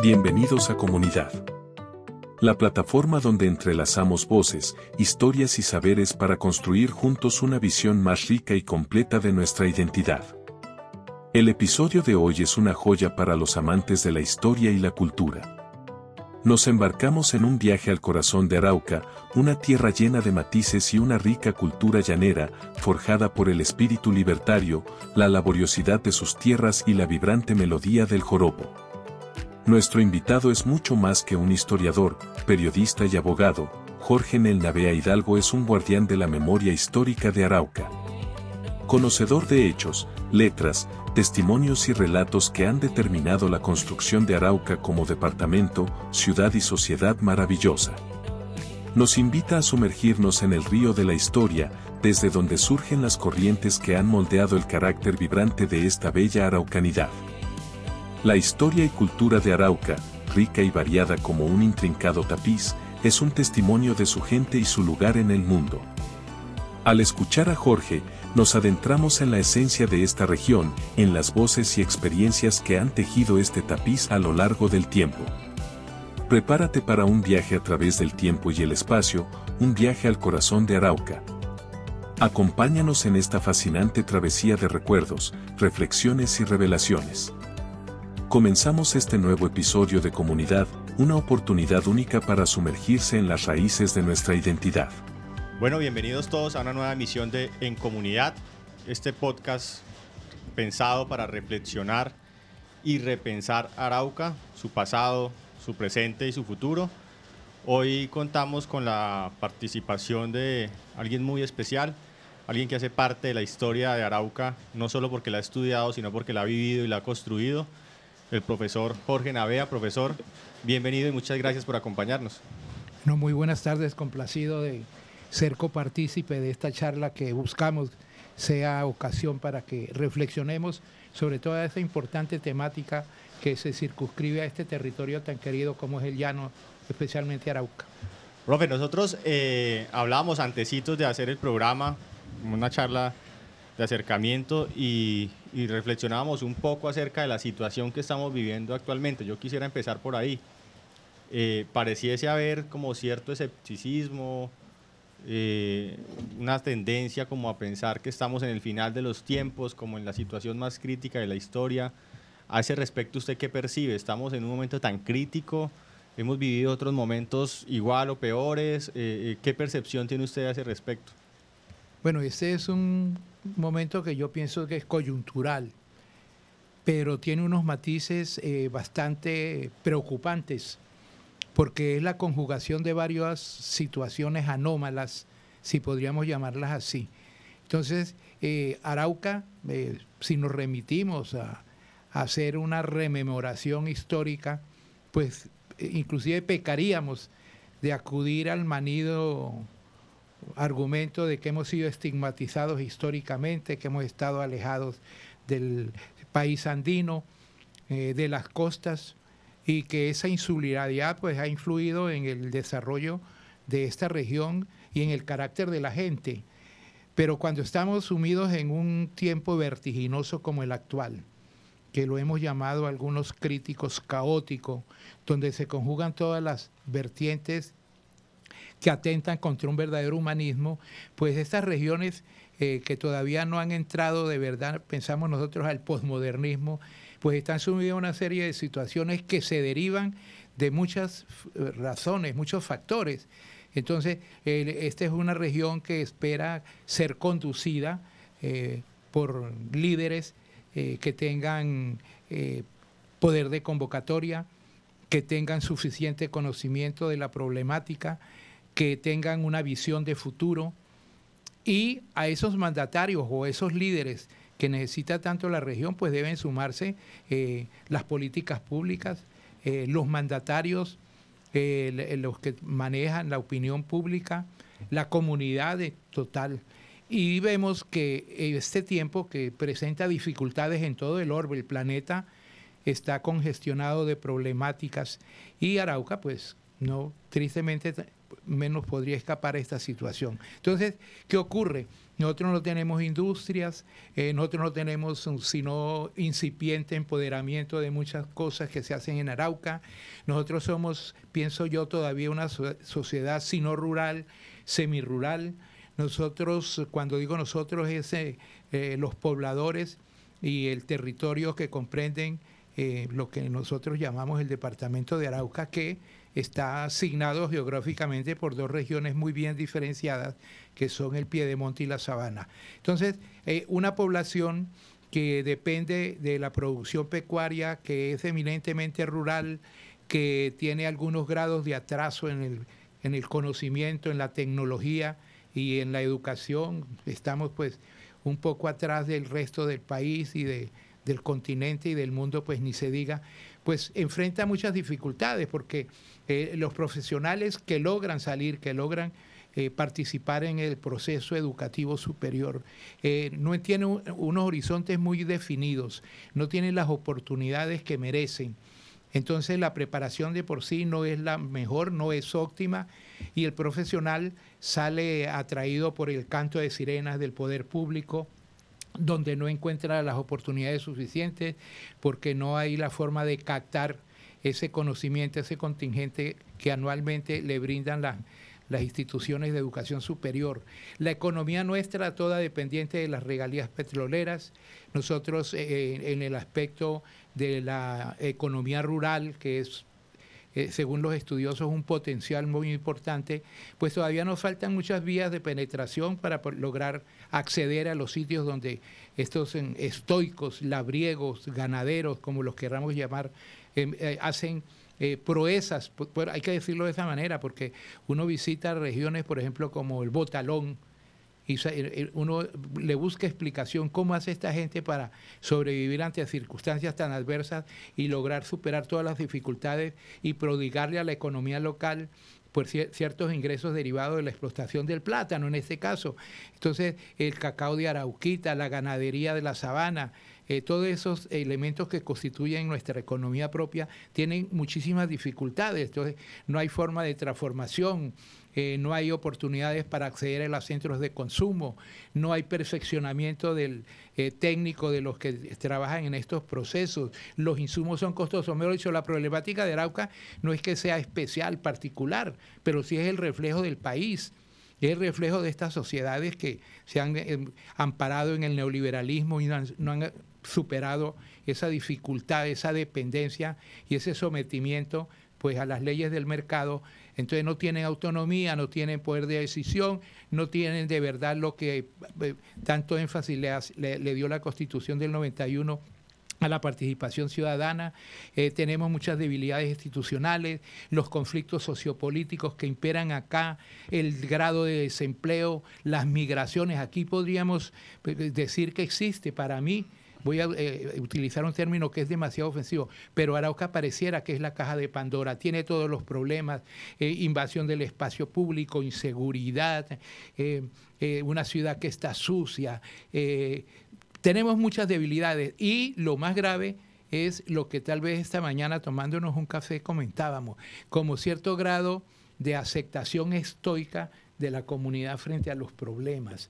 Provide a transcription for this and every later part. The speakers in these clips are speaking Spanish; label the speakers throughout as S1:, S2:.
S1: Bienvenidos a Comunidad. La plataforma donde entrelazamos voces, historias y saberes para construir juntos una visión más rica y completa de nuestra identidad. El episodio de hoy es una joya para los amantes de la historia y la cultura. Nos embarcamos en un viaje al corazón de Arauca, una tierra llena de matices y una rica cultura llanera, forjada por el espíritu libertario, la laboriosidad de sus tierras y la vibrante melodía del joropo. Nuestro invitado es mucho más que un historiador, periodista y abogado, Jorge Nel Hidalgo es un guardián de la memoria histórica de Arauca. Conocedor de hechos, letras, testimonios y relatos que han determinado la construcción de Arauca como departamento, ciudad y sociedad maravillosa. Nos invita a sumergirnos en el río de la historia, desde donde surgen las corrientes que han moldeado el carácter vibrante de esta bella araucanidad. La historia y cultura de Arauca, rica y variada como un intrincado tapiz, es un testimonio de su gente y su lugar en el mundo. Al escuchar a Jorge, nos adentramos en la esencia de esta región, en las voces y experiencias que han tejido este tapiz a lo largo del tiempo. Prepárate para un viaje a través del tiempo y el espacio, un viaje al corazón de Arauca. Acompáñanos en esta fascinante travesía de recuerdos, reflexiones y revelaciones. Comenzamos este nuevo episodio de Comunidad, una oportunidad única para sumergirse en las raíces de nuestra identidad.
S2: Bueno, bienvenidos todos a una nueva emisión de En Comunidad, este podcast pensado para reflexionar y repensar Arauca, su pasado, su presente y su futuro. Hoy contamos con la participación de alguien muy especial, alguien que hace parte de la historia de Arauca, no solo porque la ha estudiado, sino porque la ha vivido y la ha construido el profesor Jorge Navea. Profesor, bienvenido y muchas gracias por acompañarnos.
S3: No, muy buenas tardes, complacido de ser copartícipe de esta charla que buscamos sea ocasión para que reflexionemos sobre toda esa importante temática que se circunscribe a este territorio tan querido como es el llano, especialmente Arauca.
S2: Profe, nosotros eh, hablábamos antecitos de hacer el programa, una charla de acercamiento y y reflexionábamos un poco acerca de la situación que estamos viviendo actualmente. Yo quisiera empezar por ahí. Eh, pareciese haber como cierto escepticismo, eh, una tendencia como a pensar que estamos en el final de los tiempos, como en la situación más crítica de la historia. A ese respecto, ¿usted qué percibe? ¿Estamos en un momento tan crítico? ¿Hemos vivido otros momentos igual o peores? Eh, ¿Qué percepción tiene usted a ese respecto?
S3: Bueno, este es un momento que yo pienso que es coyuntural, pero tiene unos matices eh, bastante preocupantes, porque es la conjugación de varias situaciones anómalas, si podríamos llamarlas así. Entonces, eh, Arauca, eh, si nos remitimos a, a, hacer una rememoración histórica, pues inclusive pecaríamos de acudir al manido argumento de que hemos sido estigmatizados históricamente, que hemos estado alejados del país andino, eh, de las costas, y que esa insularidad pues, ha influido en el desarrollo de esta región y en el carácter de la gente. Pero cuando estamos sumidos en un tiempo vertiginoso como el actual, que lo hemos llamado algunos críticos caótico, donde se conjugan todas las vertientes que atentan contra un verdadero humanismo, pues estas regiones eh, que todavía no han entrado de verdad, pensamos nosotros, al posmodernismo, pues están sumidas a una serie de situaciones que se derivan de muchas eh, razones, muchos factores. Entonces, esta es una región que espera ser conducida eh, por líderes que tengan poder de convocatoria, que tengan suficiente conocimiento de la problemática que tengan una visión de futuro y a esos mandatarios o esos líderes que necesita tanto la región, pues deben sumarse eh, las políticas públicas, eh, los mandatarios, eh, los que manejan la opinión pública, la comunidad total. Y vemos que este tiempo que presenta dificultades en todo el orbe, el planeta está congestionado de problemáticas y Arauca, pues no, tristemente menos podría escapar a esta situación. Entonces, ¿qué ocurre? Nosotros no tenemos industrias, eh, nosotros no tenemos sino incipiente empoderamiento de muchas cosas que se hacen en Arauca. Nosotros somos, pienso yo, todavía una sociedad sino rural, semirural. Nosotros, cuando digo nosotros, es eh, eh, los pobladores y el territorio que comprenden lo que nosotros llamamos el departamento de Arauca, que está asignado geográficamente por dos regiones muy bien diferenciadas, que son el Piedemonte y la Sabana. Entonces, eh, una población que depende de la producción pecuaria, que es eminentemente rural, que tiene algunos grados de atraso en el, conocimiento, en la tecnología y en la educación. Estamos pues un poco atrás del resto del país y de, del continente y del mundo, pues ni se diga pues enfrenta muchas dificultades porque eh, los profesionales que logran salir, que logran eh, participar en el proceso educativo superior. Eh, no tienen unos horizontes muy definidos, no tienen las oportunidades que merecen. Entonces la preparación de por sí no es la mejor, no es óptima y el profesional sale atraído por el canto de sirenas del poder público, donde no encuentra las oportunidades suficientes porque no hay la forma de captar ese conocimiento, ese contingente que anualmente le brindan las, las instituciones de educación superior. La economía nuestra toda dependiente de las regalías petroleras. Nosotros eh, en el aspecto de la economía rural, que es eh, según los estudiosos, un potencial muy importante, pues todavía nos faltan muchas vías de penetración para lograr acceder a los sitios donde estos estoicos, labriegos, ganaderos, como los queramos llamar, em, eh, hacen... Eh, proezas, hay que decirlo de esa manera, porque uno visita regiones, por ejemplo, como el Botalón, y uno le busca explicación cómo hace esta gente para sobrevivir ante circunstancias tan adversas y lograr superar todas las dificultades y prodigarle a la economía local por ciertos ingresos derivados de la explotación del plátano en este caso. Entonces, el cacao de Arauquita, la ganadería de la sabana, eh, todos esos elementos que constituyen nuestra economía propia tienen muchísimas dificultades. Entonces, no hay forma de transformación, eh, no hay oportunidades para acceder a los centros de consumo, no hay perfeccionamiento del eh, técnico de los que trabajan en estos procesos, los insumos son costosos. Me lo dicho, la problemática de Arauca no es que sea especial, particular, pero sí es el reflejo del país. Es el reflejo de estas sociedades que se han eh, amparado en el neoliberalismo y no han, no han superado esa dificultad, esa dependencia y ese sometimiento pues a las leyes del mercado entonces no tienen autonomía, no tienen poder de decisión, no tienen de verdad lo que eh, tanto énfasis le, le dio la Constitución del 91 a la participación ciudadana, eh, tenemos muchas debilidades institucionales, los conflictos sociopolíticos que imperan acá, el grado de desempleo, las migraciones. Aquí podríamos eh, decir que existe para mí voy a eh, eh, utilizar un término que es demasiado ofensivo, pero Arauca pareciera que es la caja de Pandora, tiene todos los problemas, eh, invasión del espacio público, inseguridad, una ciudad que está sucia, tenemos muchas debilidades y lo más grave es lo que tal vez esta mañana tomándonos un café comentábamos, como cierto grado de aceptación estoica de la comunidad frente a los problemas.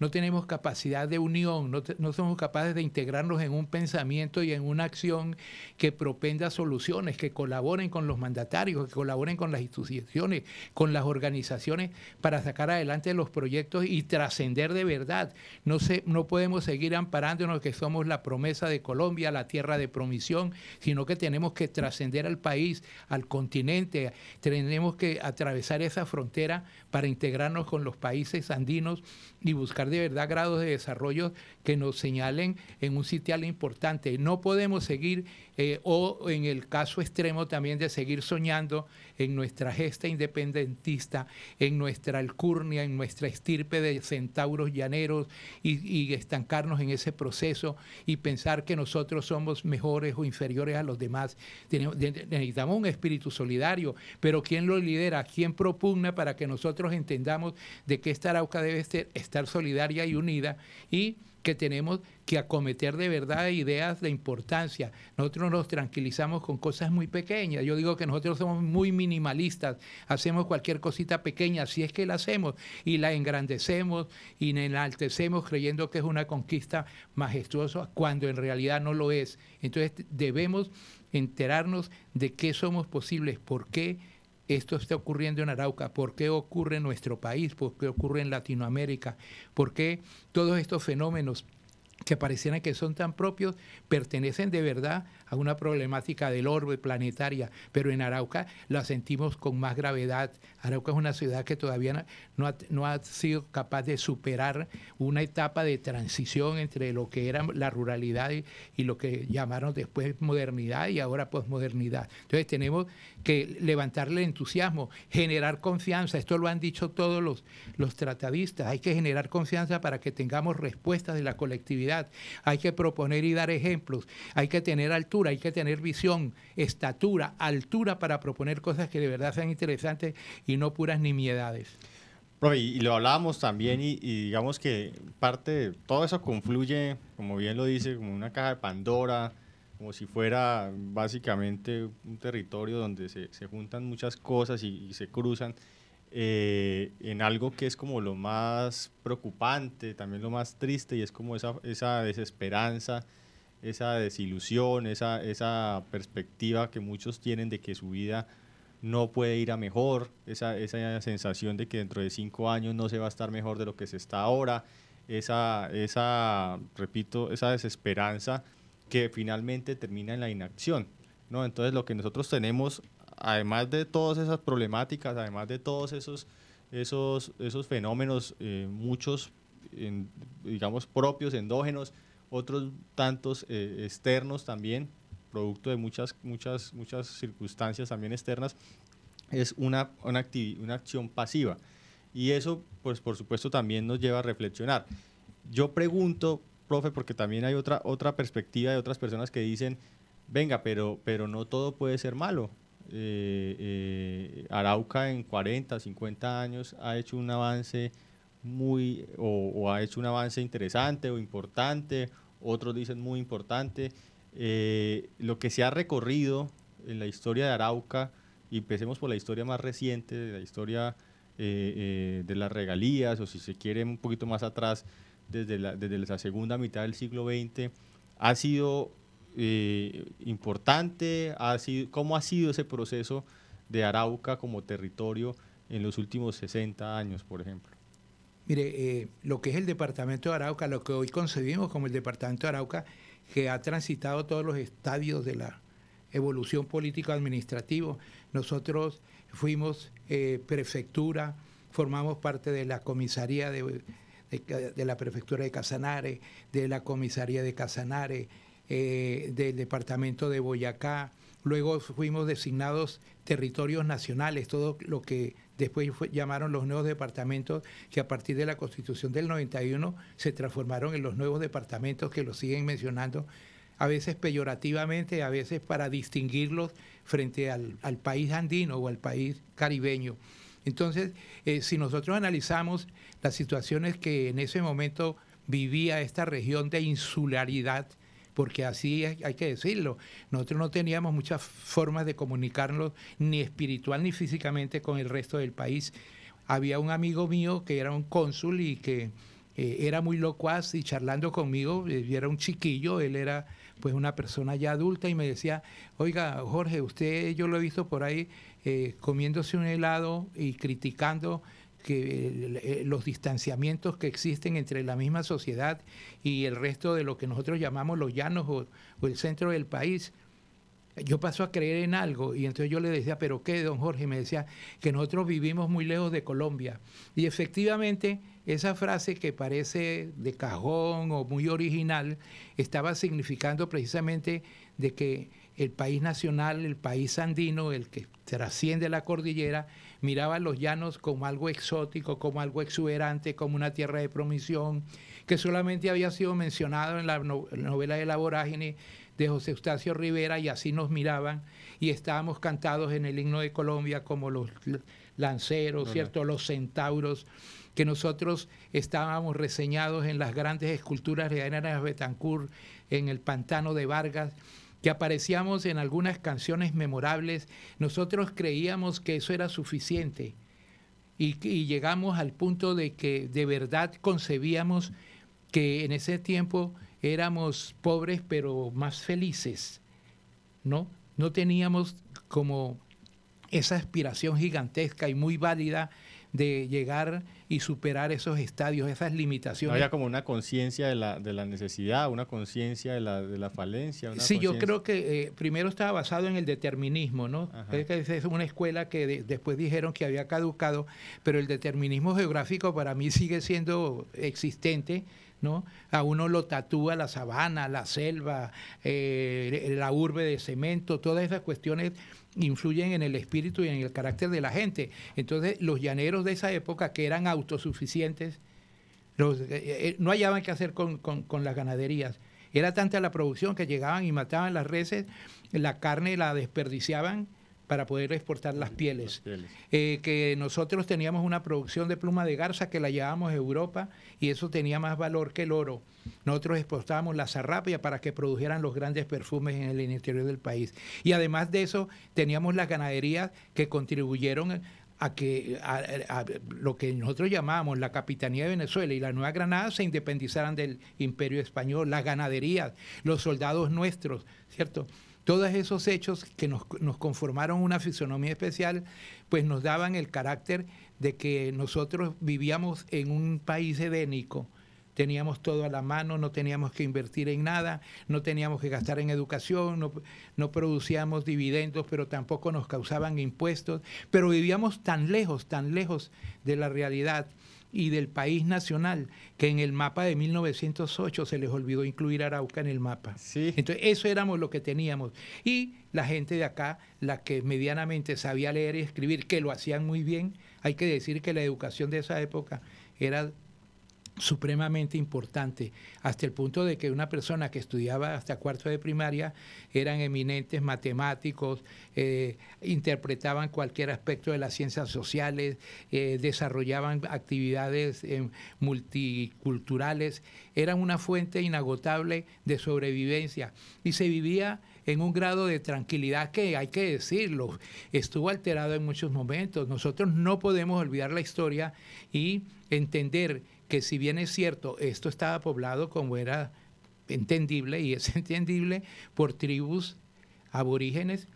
S3: No tenemos capacidad de unión, no, somos capaces de integrarnos en un pensamiento y en una acción que propenda soluciones, que colaboren con los mandatarios, que colaboren con las instituciones, con las organizaciones para sacar adelante los proyectos y trascender de verdad. No, se, no podemos seguir amparándonos que somos la promesa de Colombia, la tierra de promisión, sino que tenemos que trascender al país, al continente, tenemos que atravesar esa frontera para integrarnos con los países andinos y buscar de verdad grados de desarrollo que nos señalen en un sitial importante. No podemos seguir, eh, o en el caso extremo también de seguir soñando en nuestra gesta independentista, en nuestra alcurnia, en nuestra estirpe de centauros llaneros y, estancarnos en ese proceso y pensar que nosotros somos mejores o inferiores a los demás. necesitamos un espíritu solidario, pero ¿quién lo lidera? ¿Quién propugna para que nosotros entendamos de que esta Arauca debe estar solidaria y unida y que tenemos que acometer de verdad ideas de importancia. Nosotros nos tranquilizamos con cosas muy pequeñas. Yo digo que nosotros somos muy minimalistas, hacemos cualquier cosita pequeña, si es que la hacemos, y la engrandecemos y la enaltecemos creyendo que es una conquista majestuosa, cuando en realidad no lo es. Entonces debemos enterarnos de qué somos posibles, por qué esto está ocurriendo en Arauca, por qué ocurre en nuestro país, por qué ocurre en Latinoamérica, por qué todos estos fenómenos que parecieran que son tan propios, pertenecen de verdad a una problemática del orbe planetaria, pero en Arauca la sentimos con más gravedad. Arauca es una ciudad que todavía no ha, sido capaz de superar una etapa de transición entre lo que era la ruralidad y, lo que llamaron después modernidad y ahora posmodernidad. Entonces tenemos que levantarle entusiasmo, generar confianza. Esto lo han dicho todos los, los tratadistas. Hay que generar confianza para que tengamos respuestas de la colectividad. Hay que proponer y dar ejemplos. Hay que tener altura hay que tener visión, estatura, altura para proponer cosas que de verdad sean interesantes y no puras nimiedades.
S2: Profe, y, lo hablábamos también y, digamos que parte de todo eso confluye, como bien lo dice, como una caja de Pandora, como si fuera básicamente un territorio donde se, se juntan muchas cosas y, se cruzan. Eh, en algo que es como lo más preocupante, también lo más triste, y es como esa, esa desesperanza esa desilusión, esa, perspectiva que muchos tienen de que su vida no puede ir a mejor, esa, sensación de que dentro de cinco años no se va a estar mejor de lo que se está ahora, esa, esa repito, esa desesperanza que finalmente termina en la inacción. ¿no? Entonces lo que nosotros tenemos, además de todas esas problemáticas, además de todos esos, esos, esos fenómenos, eh, muchos, digamos, propios, endógenos, otros tantos eh, externos también, producto de muchas, muchas, muchas circunstancias también externas, es una, una, acción pasiva. Y eso, pues por supuesto, también nos lleva a reflexionar. Yo pregunto, profe, porque también hay otra, otra perspectiva de otras personas que dicen, venga, pero, pero no todo puede ser malo. Eh, eh, Arauca en 40, 50 años ha hecho un avance muy, o ha hecho un avance interesante o importante, otros dicen muy importante. Eh, lo que se ha recorrido en la historia de Arauca, y empecemos por la historia más reciente, de la historia eh, eh, de las regalías, o si se quiere un poquito más atrás, desde la, desde la segunda mitad del siglo XX, ha sido importante, ha sido, cómo ha sido ese proceso de Arauca como territorio en los últimos 60 años, por ejemplo.
S3: Mire, eh, lo que es el departamento de Arauca, lo que hoy concebimos como el departamento de Arauca, que ha transitado todos los estadios de la evolución político administrativo Nosotros fuimos eh, prefectura, formamos parte de la comisaría de, la prefectura de Casanare, de la comisaría de Casanare, eh, del departamento de Boyacá. Luego fuimos designados territorios nacionales, todo lo que Después llamaron los nuevos departamentos que a partir de la constitución del 91 se transformaron en los nuevos departamentos que los siguen mencionando, a veces peyorativamente, a veces para distinguirlos frente al, país andino o al país caribeño. Entonces, eh, si nosotros analizamos las situaciones que en ese momento vivía esta región de insularidad, porque así hay que decirlo. Nosotros no teníamos muchas formas de comunicarnos ni espiritual ni físicamente con el resto del país. Había un amigo mío que era un cónsul y que eh, era muy locuaz y charlando conmigo, eh, era un chiquillo, él era pues una persona ya adulta y me decía, oiga Jorge, usted yo lo he visto por ahí eh, comiéndose un helado y criticando que eh, los distanciamientos que existen entre la misma sociedad y el resto de lo que nosotros llamamos los llanos o, el centro del país, yo paso a creer en algo y entonces yo le decía, pero ¿qué, don Jorge? me decía que nosotros vivimos muy lejos de Colombia. Y efectivamente esa frase que parece de cajón o muy original estaba significando precisamente de que el país nacional, el país andino, el que trasciende la cordillera, miraba los llanos como algo exótico, como algo exuberante, como una tierra de promisión, que solamente había sido mencionado en la novela de la vorágine de José Eustacio Rivera y así nos miraban y estábamos cantados en el himno de Colombia como los lanceros, ¿cierto? Los centauros que nosotros estábamos reseñados en las grandes esculturas de Ana Betancourt, en el pantano de Vargas, que aparecíamos en algunas canciones memorables, nosotros creíamos que eso era suficiente y, llegamos al punto de que de verdad concebíamos que en ese tiempo éramos pobres pero más felices, ¿no? No teníamos como esa aspiración gigantesca y muy válida de llegar y superar esos estadios, esas limitaciones. había como
S2: una conciencia
S3: de la, de la, necesidad, una
S2: conciencia de la, de la, falencia. sí, yo creo
S3: que eh, primero estaba basado en el determinismo, ¿no? Es, una escuela que después dijeron que había caducado, pero el determinismo geográfico para mí sigue siendo existente a uno lo tatúa la sabana, la selva, eh, la urbe de cemento, todas esas cuestiones influyen en el espíritu y en el carácter de la gente. Entonces, los llaneros de esa época que eran autosuficientes, eh, eh, no hallaban qué hacer con, con, las ganaderías. Era tanta la producción que llegaban y mataban las reses, la carne la desperdiciaban para poder exportar las pieles. Eh, que nosotros teníamos una producción de pluma de garza que la llevábamos a Europa y eso tenía más valor que el oro. Nosotros exportábamos la zarrapia para que produjeran los grandes perfumes en el interior del país. Y además de eso, teníamos las ganaderías que contribuyeron a que lo que nosotros llamábamos la Capitanía de Venezuela y la Nueva Granada se independizaran del Imperio Español, las ganaderías, los soldados nuestros, ¿cierto? Todos esos hechos que nos, conformaron una fisonomía especial, pues nos daban el carácter de que nosotros vivíamos en un país edénico, teníamos todo a la mano, no teníamos que invertir en nada, no teníamos que gastar en educación, no, producíamos dividendos, pero tampoco nos causaban impuestos, pero vivíamos tan lejos, tan lejos de la realidad y del país nacional, que en el mapa de 1908 se les olvidó incluir Arauca en el mapa. Sí. Entonces, eso éramos lo que teníamos. Y la gente de acá, la que medianamente sabía leer y escribir, que lo hacían muy bien, hay que decir que la educación de esa época era supremamente importante, hasta el punto de que una persona que estudiaba hasta cuarto de primaria eran eminentes matemáticos, eh, interpretaban cualquier aspecto de las ciencias sociales, eh, desarrollaban actividades eh, multiculturales, eran una fuente inagotable de sobrevivencia y se vivía en un grado de tranquilidad que hay que decirlo, estuvo alterado en muchos momentos. Nosotros no podemos olvidar la historia y entender que si bien es cierto, esto estaba poblado como era entendible y es entendible por tribus aborígenes,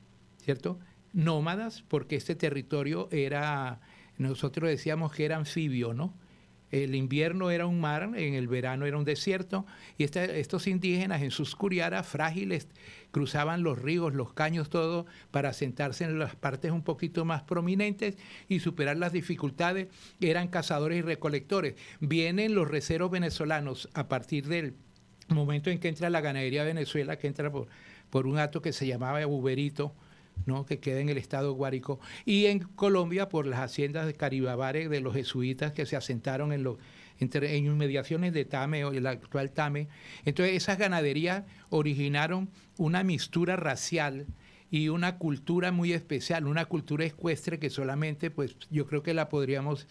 S3: ¿cierto? Nómadas, porque este territorio era, nosotros decíamos que era anfibio, ¿no? El invierno era un mar, en el verano era un desierto, y estos indígenas en sus curiaras frágiles cruzaban los ríos, los caños, todo, para sentarse en las partes un poquito más prominentes y superar las dificultades. Eran cazadores y recolectores. Vienen los receros venezolanos a partir del momento en que entra la ganadería Venezuela, que entra por, por un acto que se llamaba Uberito, que queda en el estado Guárico, y en Colombia por las haciendas de Caribabares de los jesuitas que se asentaron en, los, inmediaciones de Tame, o el actual Tame. Entonces esas ganaderías originaron una mistura racial y una cultura muy especial, una cultura ecuestre que solamente, pues yo creo que la podríamos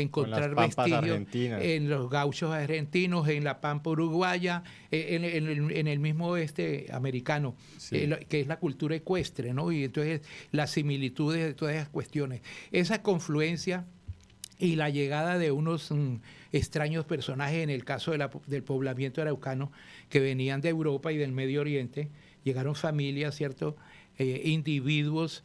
S3: encontrar vestigios en los gauchos argentinos, en la pampa uruguaya, eh, en, el mismo oeste americano, eh, que es la cultura ecuestre, ¿no? Y entonces las similitudes de todas esas cuestiones. Esa confluencia y la llegada de unos mm, extraños personajes, en el caso la, del poblamiento araucano, que venían de Europa y del Medio Oriente, llegaron familias, ¿cierto? Eh, individuos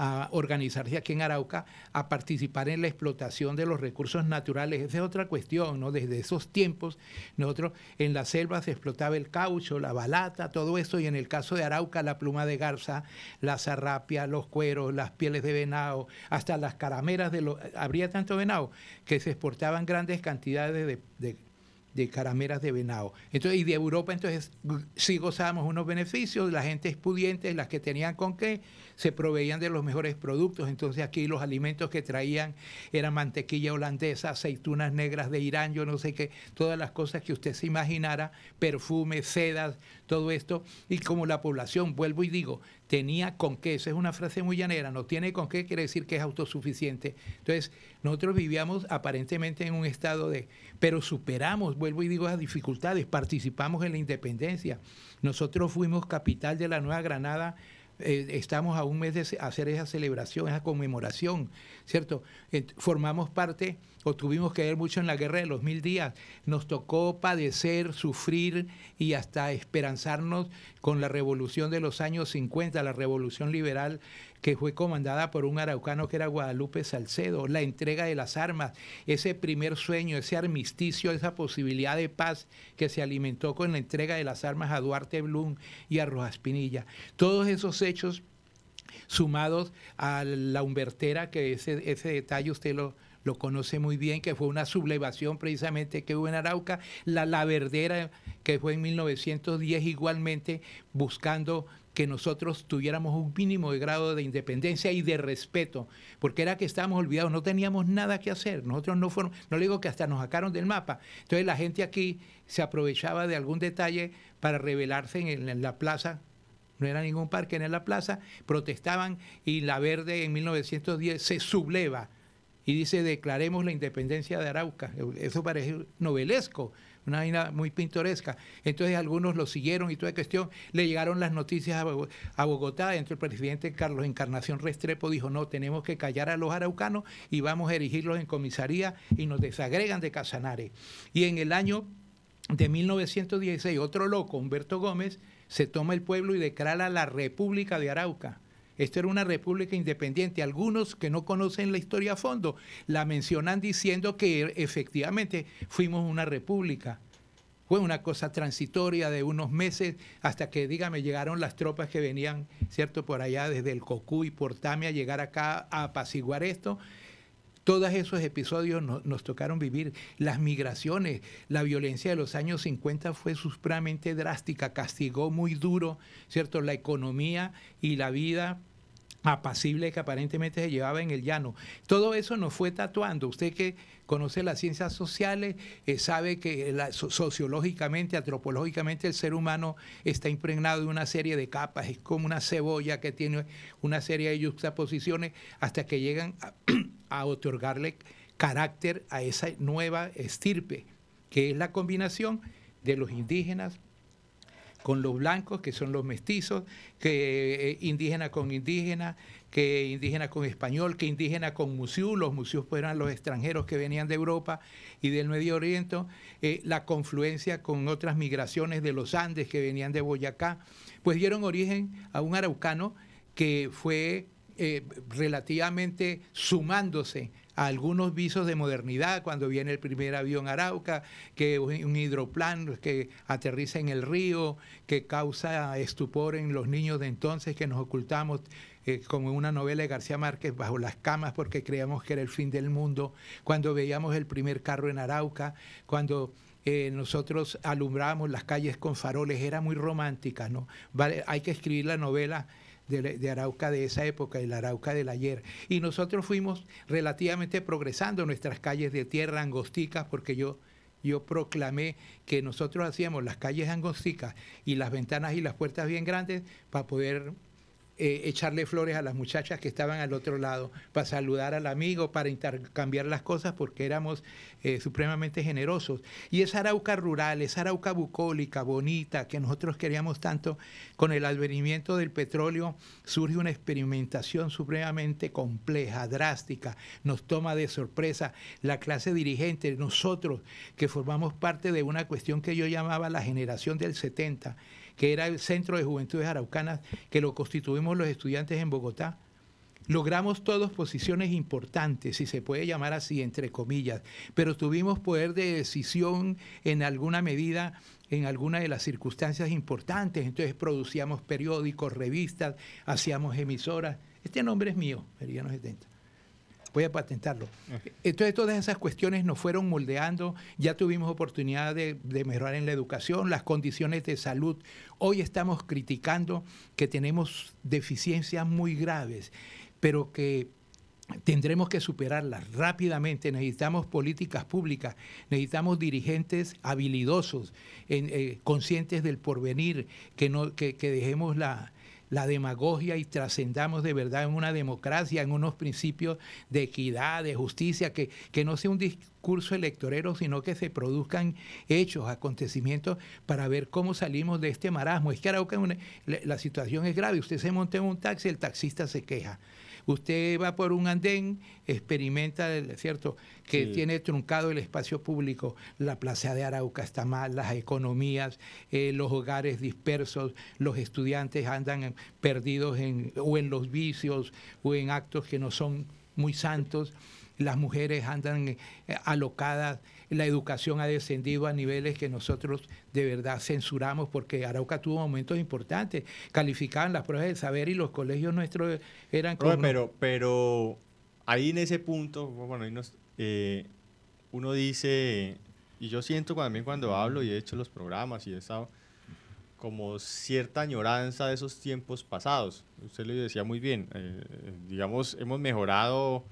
S3: a organizarse aquí en Arauca, a participar en la explotación de los recursos naturales. Esa es otra cuestión, ¿no? Desde esos tiempos, nosotros en la selva se explotaba el caucho, la balata, todo eso, y en el caso de Arauca, la pluma de garza, la zarrapia, los cueros, las pieles de venado, hasta las carameras de los... Habría tanto venado que se exportaban grandes cantidades de, carameras de venado. Entonces, y de Europa, entonces sí gozábamos unos beneficios, la gente es pudiente, las que tenían con qué, se proveían de los mejores productos. Entonces aquí los alimentos que traían eran mantequilla holandesa, aceitunas negras de Irán, yo no sé qué, todas las cosas que usted se imaginara, perfumes, sedas, todo esto. Y como la población, vuelvo y digo, tenía con qué, esa es una frase muy llanera, no tiene con qué, quiere decir que es autosuficiente. Entonces, nosotros vivíamos aparentemente en un estado de, pero superamos, vuelvo y digo, las dificultades, participamos en la independencia. Nosotros fuimos capital de la Nueva Granada eh, estamos a un mes de hacer esa celebración, esa conmemoración, ¿cierto? Eh, formamos parte o tuvimos que ver mucho en la guerra de los mil días. Nos tocó padecer, sufrir y hasta esperanzarnos con la revolución de los años 50, la revolución liberal que fue comandada por un araucano que era Guadalupe Salcedo, la entrega de las armas, ese primer sueño, ese armisticio, esa posibilidad de paz que se alimentó con la entrega de las armas a Duarte Blum y a Rojas Pinilla. Todos esos hechos sumados a la Humbertera, que ese, ese detalle usted lo, lo conoce muy bien, que fue una sublevación precisamente que hubo en Arauca, la la Verdera que fue en 1910 igualmente, buscando que nosotros tuviéramos un mínimo de grado de independencia y de respeto, porque era que estábamos olvidados, no teníamos nada que hacer, nosotros no fueron, no le digo que hasta nos sacaron del mapa, entonces la gente aquí se aprovechaba de algún detalle para rebelarse en, la plaza no era ningún parque, en la plaza, protestaban y La Verde en 1910 se subleva y dice declaremos la independencia de Arauca. Eso parece novelesco, una vaina muy pintoresca. Entonces algunos lo siguieron y toda cuestión. Le llegaron las noticias a Bogotá, dentro el presidente Carlos Encarnación Restrepo dijo, no, tenemos que callar a los araucanos y vamos a erigirlos en comisaría y nos desagregan de Casanare. Y en el año de 1916, otro loco, Humberto Gómez, se toma el pueblo y declara la República de Arauca esto era una república independiente. Algunos que no conocen la historia a fondo la mencionan diciendo que e, efectivamente fuimos una república. Fue una cosa transitoria de unos meses hasta que, dígame, llegaron las tropas que venían, ¿cierto?, por allá desde el y por a llegar acá a apaciguar esto. Todos esos episodios nos tocaron vivir. Las migraciones, la violencia de los años 50 fue supremamente drástica, castigó muy duro, ¿cierto? La economía y la vida apacible que aparentemente se llevaba en el llano. Todo eso nos fue tatuando. Usted que conoce las ciencias sociales, eh, sabe que sociológicamente, antropológicamente, el ser humano está impregnado de una serie de capas, es como una cebolla que tiene una serie de juxtaposiciones hasta que llegan a otorgarle carácter a esa nueva estirpe, que es la combinación de los indígenas, con los blancos, que son los mestizos, que eh, indígena con indígena, que indígena con español, que indígena con musiú, los musiú pues eran los extranjeros que venían de Europa y del Medio Oriente, eh, la confluencia con otras migraciones de los Andes que venían de Boyacá, pues dieron origen a un araucano que fue eh, relativamente sumándose algunos visos de modernidad, cuando viene el primer avión Arauca, que un hidroplano que aterriza en el río, que causa estupor en los niños de entonces que nos ocultamos eh, como una novela de García Márquez, bajo las camas porque creíamos que era el fin del mundo, cuando veíamos el primer carro en Arauca, cuando eh, nosotros alumbrábamos las calles con faroles, era muy romántica, ¿no? hay que escribir la novela de, Arauca de esa época, el Arauca del ayer. Y nosotros fuimos relativamente progresando nuestras calles de tierra angosticas, porque yo, yo proclamé que nosotros hacíamos las calles angosticas y las ventanas y las puertas bien grandes para poder eh, echarle flores a las muchachas que estaban al otro lado, para saludar al amigo, para intercambiar las cosas, porque éramos eh, supremamente generosos. Y esa Arauca rural, esa Arauca bucólica, bonita, que nosotros queríamos tanto, con el advenimiento del petróleo surge una experimentación supremamente compleja, drástica, nos toma de sorpresa la clase dirigente, nosotros que formamos parte de una cuestión que yo llamaba la generación del 70 que era el Centro de Juventudes Araucanas, que lo constituimos los estudiantes en Bogotá, logramos todos posiciones importantes, si se puede llamar así, entre comillas, pero tuvimos poder de decisión en alguna medida en alguna de las circunstancias importantes. Entonces producíamos periódicos, revistas, hacíamos emisoras. Este nombre es mío, Meridiano 70 voy a patentarlo. Entonces todas esas cuestiones nos fueron moldeando, ya tuvimos oportunidad de, mejorar en la educación, las condiciones de salud. Hoy estamos criticando que tenemos deficiencias muy graves, pero que tendremos que superarlas rápidamente. Necesitamos políticas públicas, necesitamos dirigentes habilidosos, eh, conscientes del porvenir, que, no, que dejemos la la demagogia y trascendamos de verdad en una democracia, en unos principios de equidad, de justicia, que, que no sea un discurso electorero, sino que se produzcan hechos, acontecimientos, para ver cómo salimos de este marasmo. Es que la, situación es grave. Usted se monta en un taxi, el taxista se queja. Usted va por un andén, experimenta, ¿cierto?, que tiene truncado el espacio público, la plaza de Arauca está mal, las economías, eh, los hogares dispersos, los estudiantes andan perdidos en, o en los vicios o en actos que no son muy santos, las mujeres andan eh, alocadas la educación ha descendido a niveles que nosotros de verdad censuramos porque Arauca tuvo momentos importantes, calificaban las pruebas de saber y los colegios nuestros eran... Pero,
S2: pero, ahí en ese punto, bueno, eh, uno dice, y yo siento también cuando hablo y he hecho los programas y he estado como cierta añoranza de esos tiempos pasados. Usted lo decía muy bien, eh, digamos, hemos mejorado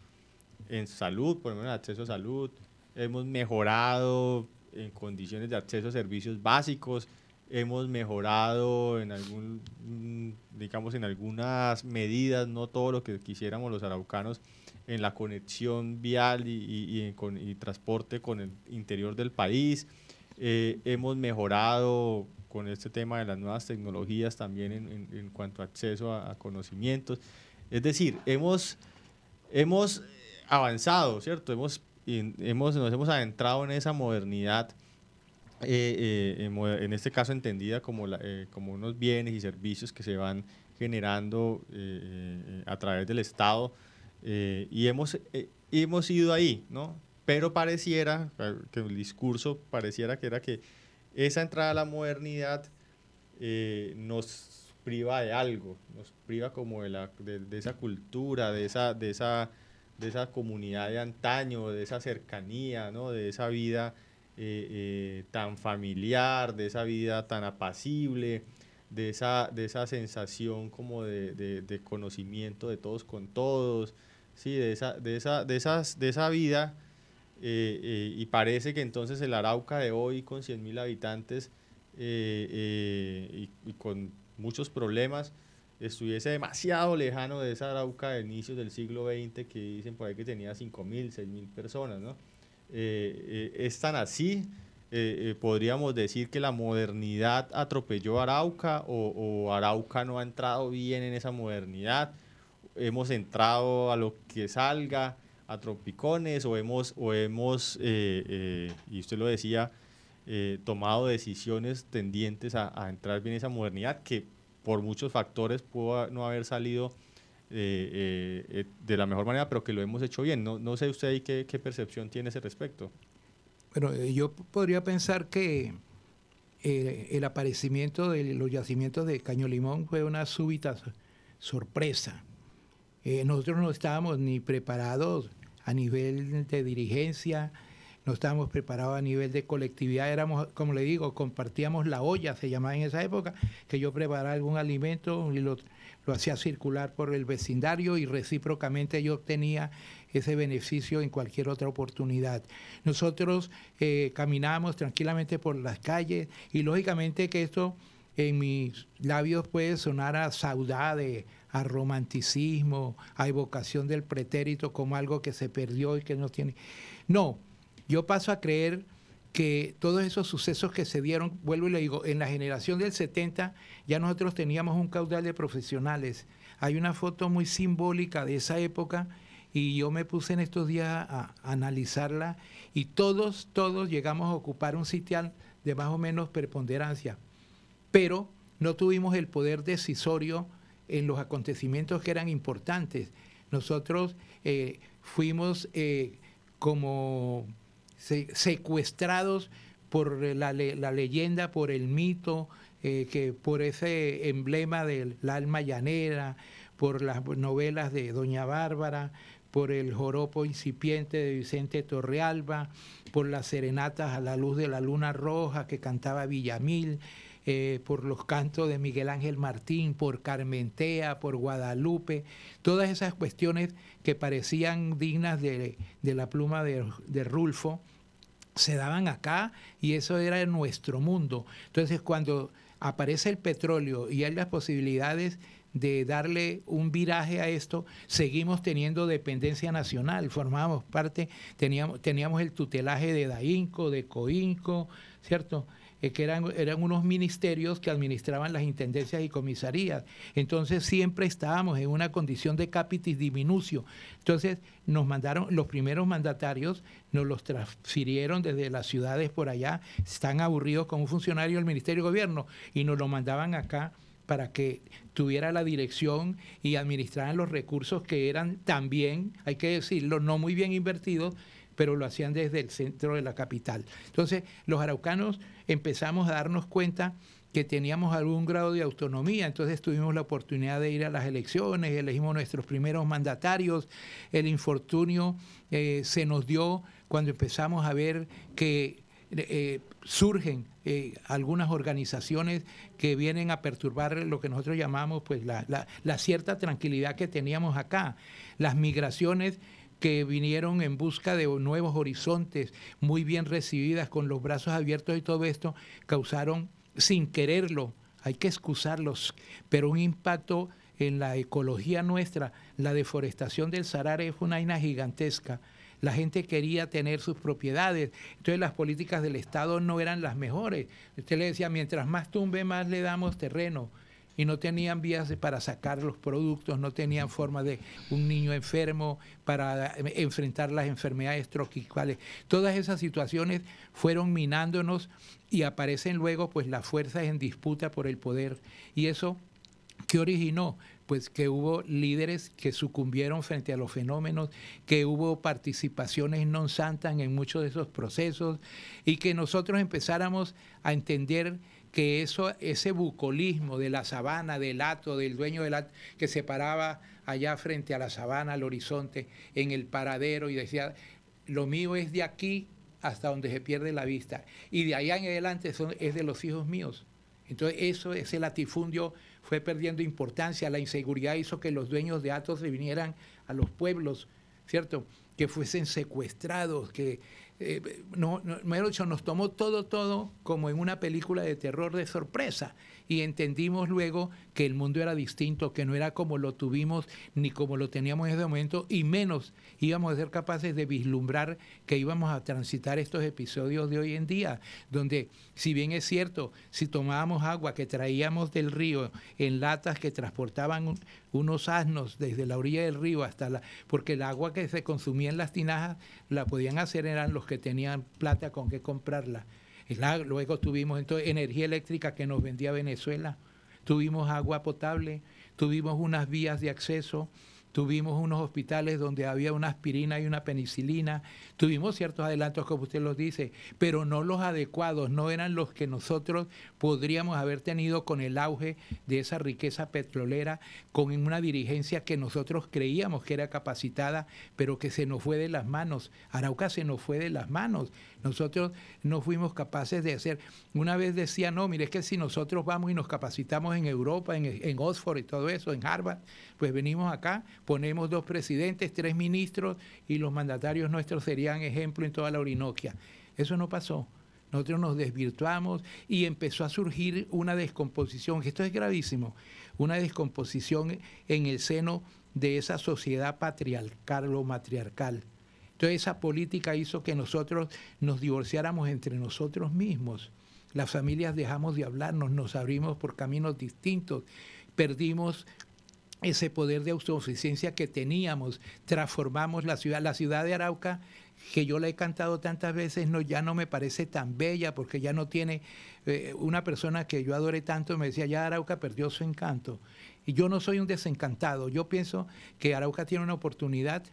S2: en salud, por lo acceso a salud, hemos mejorado en condiciones de acceso a servicios básicos, hemos mejorado en algún, mm, digamos, en algunas medidas, no todo lo que quisiéramos los araucanos, en la conexión vial y, con, y transporte con el interior del país. Eh, hemos mejorado con este tema de las nuevas tecnologías también en, cuanto a acceso a, a, conocimientos. Es decir, hemos, hemos avanzado, ¿cierto? Hemos y nos hemos adentrado en esa modernidad, eh, eh, en este caso entendida como, eh, como unos bienes y servicios que se van generando a través del Estado y hemos, hemos ido ahí, ¿no? Pero pareciera, que el discurso pareciera que era que esa entrada a la modernidad nos priva de algo, nos priva como de, de esa cultura, de esa, de esa de esa comunidad de antaño, de esa cercanía, ¿no? de esa vida eh, eh, tan familiar, de esa vida tan apacible, de esa, de esa sensación como de, conocimiento de todos con todos, ¿sí? de, esa, de, esa, esas, de esa vida. Eh, y parece que entonces el Arauca de hoy, con 100.000 habitantes y con muchos problemas, estuviese demasiado lejano de esa Arauca de inicios del siglo XX que dicen por ahí que tenía 5.000, 6.000 personas, ¿no? Eh, eh, es tan así, eh, eh, podríamos decir que la modernidad atropelló a Arauca o, Arauca no ha entrado bien en esa modernidad, hemos entrado a lo que salga, a tropicones o hemos, o hemos y usted lo decía, tomado decisiones tendientes a, a entrar bien en esa modernidad que por muchos factores pudo no haber salido eh, eh, eh, de la mejor manera, pero que lo hemos hecho bien. No, sé usted qué, percepción tiene ese respecto.
S3: Bueno, yo podría pensar que el aparecimiento de los yacimientos de Caño Limón fue una súbita sorpresa. nosotros no estábamos ni preparados a nivel de dirigencia, no estábamos preparados a nivel de colectividad, éramos, como le digo, compartíamos la olla, se llamaba en esa época, que yo preparaba algún alimento y lo, hacía circular por el vecindario y recíprocamente yo obtenía ese beneficio en cualquier otra oportunidad. Nosotros eh, caminábamos tranquilamente por las calles y lógicamente que esto en mis labios puede sonar a saudade, a romanticismo, a evocación del pretérito como algo que se perdió y que no tiene. No, yo paso a creer que todos esos sucesos que se dieron, vuelvo y le digo, en la generación del 70 ya nosotros teníamos un caudal de profesionales. Hay una foto muy simbólica de esa época y yo me puse en estos días a, analizarla y todos, todos llegamos a ocupar un sitial de más o menos preponderancia, pero no tuvimos el poder decisorio en los acontecimientos que eran importantes. Nosotros eh, fuimos eh, como secuestrados por eh, la, leyenda, por el mito, eh, que por ese emblema del alma llanera, por las novelas de Doña Bárbara, por el joropo incipiente de Vicente Torrealba, por las serenatas a la luz de la luna roja que cantaba Villamil, eh, por los cantos de Miguel Ángel Martín, por Carmentea, por Guadalupe, todas esas cuestiones que parecían dignas de, la pluma de, Rulfo, se daban acá y eso era nuestro mundo. Entonces cuando aparece el petróleo y hay las posibilidades de darle un viraje a esto, seguimos teniendo dependencia nacional, formábamos parte, teníamos, teníamos el tutelaje de Daínco, de COINCO, ¿cierto? Eh, que eran, eran unos ministerios que administraban las intendencias y comisarías. Entonces siempre estábamos en una condición de capitis diminucio. Entonces nos mandaron, los primeros mandatarios nos los transfirieron desde las ciudades por allá, están aburridos con un funcionario del Ministerio de Gobierno y nos lo mandaban acá para que tuviera la dirección y administraran los recursos que eran también, hay que decirlo, no muy bien invertidos pero lo hacían desde el centro de la capital. Entonces, los araucanos empezamos a darnos cuenta que teníamos algún grado de autonomía, entonces tuvimos la oportunidad de ir a las elecciones, elegimos nuestros primeros mandatarios, el infortunio eh, se nos dio cuando empezamos a ver que eh, surgen eh, algunas organizaciones que vienen a perturbar lo que nosotros llamamos pues la cierta tranquilidad que teníamos acá. Las migraciones que vinieron en busca de nuevos horizontes, muy bien recibidas, con los brazos abiertos y todo esto, causaron sin quererlo, hay que excusarlos, pero un impacto en la ecología nuestra. La deforestación del Sarare es una hina gigantesca. La gente quería tener sus propiedades, entonces las políticas del Estado no eran las mejores. Usted le decía, mientras más tumbe, más le damos terreno y no tenían vías para sacar los productos, no tenían forma de un niño enfermo para eh, enfrentar las enfermedades troquicales. Todas esas situaciones fueron minándonos y aparecen luego pues las fuerzas en disputa por el poder y eso ¿Qué originó? Pues que hubo líderes que sucumbieron frente a los fenómenos, que hubo participaciones non santas en muchos de esos procesos y que nosotros empezáramos a entender que eso, ese bucolismo de la sabana, del hato, del dueño del ato, que se paraba allá frente a la sabana, al horizonte, en el paradero y decía, lo mío es de aquí hasta donde se pierde la vista. Y de allá en adelante son, es de los hijos míos. Entonces eso, ese latifundio fue perdiendo importancia. La inseguridad hizo que los dueños de atos se vinieran a los pueblos, ¿cierto? Que fuesen secuestrados, que eh, no, no, nos tomó todo, todo como en una película de terror de sorpresa y entendimos luego que el mundo era distinto, que no era como lo tuvimos ni como lo teníamos en ese momento, y menos íbamos a ser capaces de vislumbrar que íbamos a transitar estos episodios de hoy en día, donde si bien es cierto, si tomábamos agua que traíamos del río en latas que transportaban unos asnos desde la orilla del río hasta la, porque el agua que se consumía en las tinajas la podían hacer eran los que tenían plata con que comprarla luego tuvimos entonces energía eléctrica que nos vendía Venezuela, tuvimos agua potable, tuvimos unas vías de acceso tuvimos unos hospitales donde había una aspirina y una penicilina, tuvimos ciertos adelantos, como usted los dice, pero no los adecuados, no eran los que nosotros podríamos haber tenido con el auge de esa riqueza petrolera, con una dirigencia que nosotros creíamos que era capacitada, pero que se nos fue de las manos. Arauca se nos fue de las manos. Nosotros no fuimos capaces de hacer. Una vez decía, no, mire, es que si nosotros vamos y nos capacitamos en Europa, en, en Oxford y todo eso, en Harvard, pues venimos acá ponemos dos presidentes, tres ministros y los mandatarios nuestros serían ejemplo en toda la Orinoquia. Eso no pasó. Nosotros nos desvirtuamos y empezó a surgir una descomposición, que esto es gravísimo, una descomposición en el seno de esa sociedad patriarcal o matriarcal. Entonces esa política hizo que nosotros nos divorciáramos entre nosotros mismos. Las familias dejamos de hablarnos, nos abrimos por caminos distintos, perdimos ese poder de autosuficiencia que teníamos. Transformamos la ciudad. La ciudad de Arauca, que yo la he cantado tantas veces, no, ya no me parece tan bella porque ya no tiene... Eh, una persona que yo adoré tanto me decía, ya Arauca perdió su encanto. Y yo no soy un desencantado. Yo pienso que Arauca tiene una oportunidad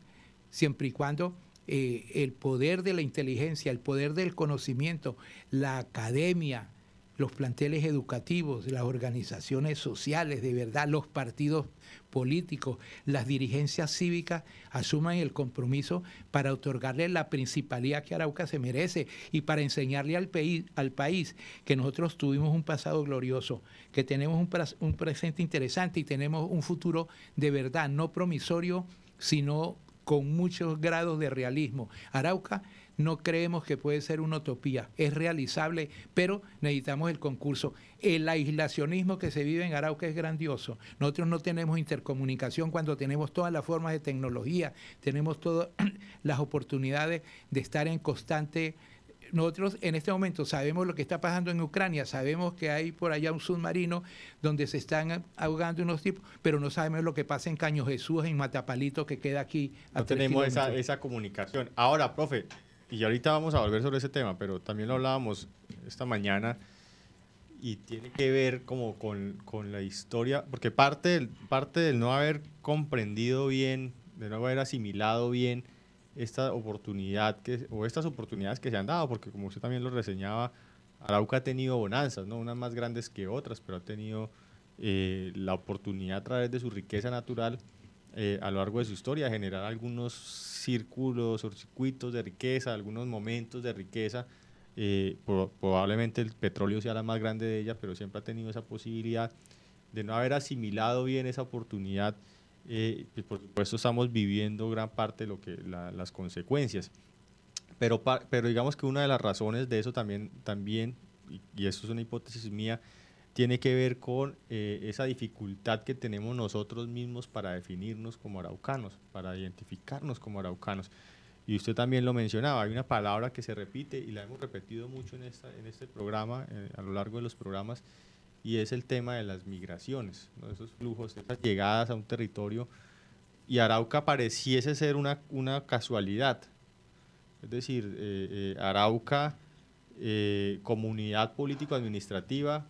S3: siempre y cuando eh, el poder de la inteligencia, el poder del conocimiento, la academia, los planteles educativos, las organizaciones sociales, de verdad, los partidos políticos, las dirigencias cívicas asuman el compromiso para otorgarle la principalidad que Arauca se merece y para enseñarle al, país, al país que nosotros tuvimos un pasado glorioso, que tenemos un, un presente interesante y tenemos un futuro de verdad, no promisorio, sino con muchos grados de realismo. Arauca no creemos que puede ser una utopía, es realizable, pero necesitamos el concurso. El aislacionismo que se vive en Arauca es grandioso. Nosotros no tenemos intercomunicación cuando tenemos todas las formas de tecnología, tenemos todas las oportunidades de estar en constante nosotros en este momento sabemos lo que está pasando en Ucrania, sabemos que hay por allá un submarino donde se están ahogando unos tipos, pero no sabemos lo que pasa en Caño Jesús, en Matapalito, que queda aquí. no tenemos esa comunicación.
S2: Ahora, profe, y ahorita vamos a volver sobre ese tema, pero también lo hablábamos esta mañana y tiene que ver como con, la historia, porque parte del, parte del no haber comprendido bien, de no haber asimilado bien esta oportunidad que, o estas oportunidades que se han dado, porque como usted también lo reseñaba, Arauca ha tenido bonanzas, ¿no? unas más grandes que otras, pero ha tenido eh, la oportunidad a través de su riqueza natural eh, a lo largo de su historia, generar algunos círculos o circuitos de riqueza, algunos momentos de riqueza. Eh, probablemente el petróleo sea la más grande de ella, pero siempre ha tenido esa posibilidad de no haber asimilado bien esa oportunidad. Eh, por supuesto estamos viviendo gran parte de lo que las consecuencias. Pero, pero digamos que una de las razones de eso también, también y eso es una hipótesis mía, tiene que ver con eh, esa dificultad que tenemos nosotros mismos para definirnos como araucanos, para identificarnos como araucanos. Y usted también lo mencionaba, hay una palabra que se repite y la hemos repetido mucho en, esta, en este programa, eh, a lo largo de los programas, y es el tema de las migraciones, esos flujos, esas llegadas a un territorio. Y Arauca pareciese ser una, una casualidad. Es decir, eh, Arauca, comunidad político-administrativa,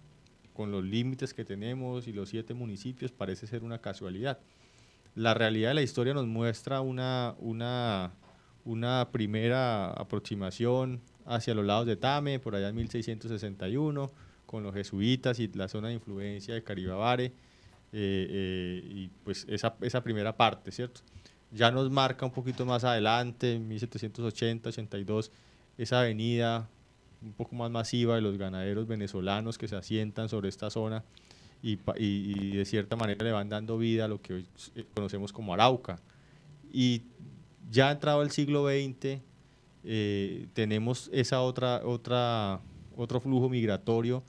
S2: con los límites que tenemos y los siete municipios parece ser una casualidad. La realidad de la historia nos muestra una, una, una primera aproximación hacia los lados de Tame, por allá en 1661, con los jesuitas y la zona de influencia de Caribabare, eh, eh, y pues esa, esa primera parte, ¿cierto? Ya nos marca un poquito más adelante, en 1780, 82, esa avenida un poco más masiva de los ganaderos venezolanos que se asientan sobre esta zona y, de cierta manera le van dando vida a lo que hoy eh, conocemos como Arauca. Y ya entrado el siglo XX, eh, tenemos esa otra, otra, otro flujo migratorio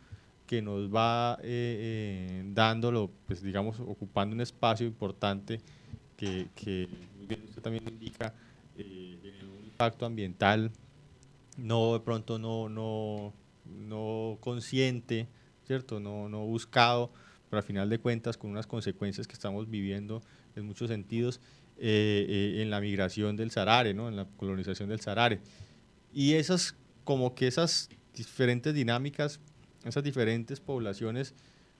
S2: que nos va eh, dándolo, pues digamos, ocupando un espacio importante que, que usted también indica, un impacto ambiental no de pronto no, no, no consciente, ¿cierto? No, no buscado, pero al final de cuentas con unas consecuencias que estamos viviendo en muchos sentidos eh, eh, en la migración del Sarare, ¿no? En la colonización del Sarare. Y esas, como que esas diferentes dinámicas, esas diferentes poblaciones,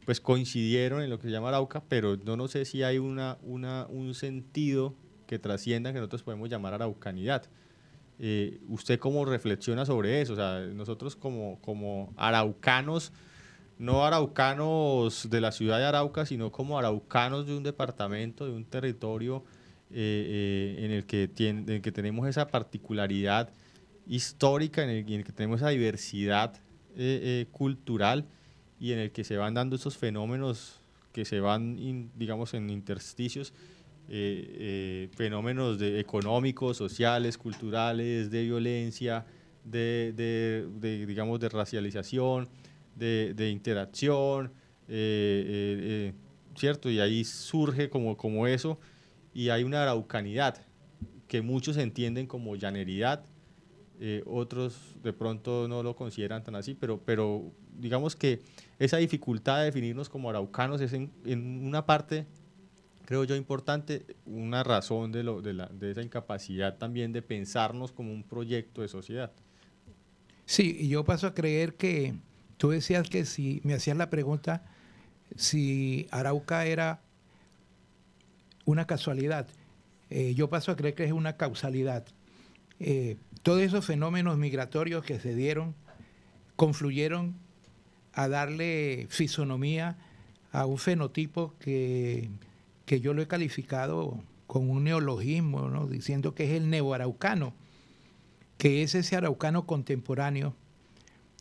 S2: pues coincidieron en lo que se llama Arauca, pero no, no sé si hay una, un sentido que trascienda que nosotros podemos llamar araucanidad. Eh, ¿Usted cómo reflexiona sobre eso? O sea, nosotros como, araucanos, no araucanos de la ciudad de Arauca, sino como araucanos de un departamento, de un territorio eh, eh, en, el que que tenemos esa particularidad histórica, en el, que tenemos esa diversidad cultural y en el que se van dando esos fenómenos que se van, digamos, en intersticios eh, eh, fenómenos de económicos, sociales, culturales, de violencia, de, digamos, de racialización, de, interacción, eh, ¿cierto? Y ahí surge como, como eso, y hay una araucanidad que muchos entienden como llaneridad, otros de pronto no lo consideran tan así, pero, pero digamos que esa dificultad de definirnos como araucanos es en, en una parte creo yo importante, una razón de, de, la, de esa incapacidad también de pensarnos como un proyecto de sociedad.
S3: Sí, y yo paso a creer que tú decías que si me hacías la pregunta, si Arauca era una casualidad, eh, yo paso a creer que es una causalidad. Eh, todos esos fenómenos migratorios que se dieron confluyeron a darle fisonomía a un fenotipo que que yo lo he calificado con un neologismo, diciendo que es el neoaraucano, que es ese araucano contemporáneo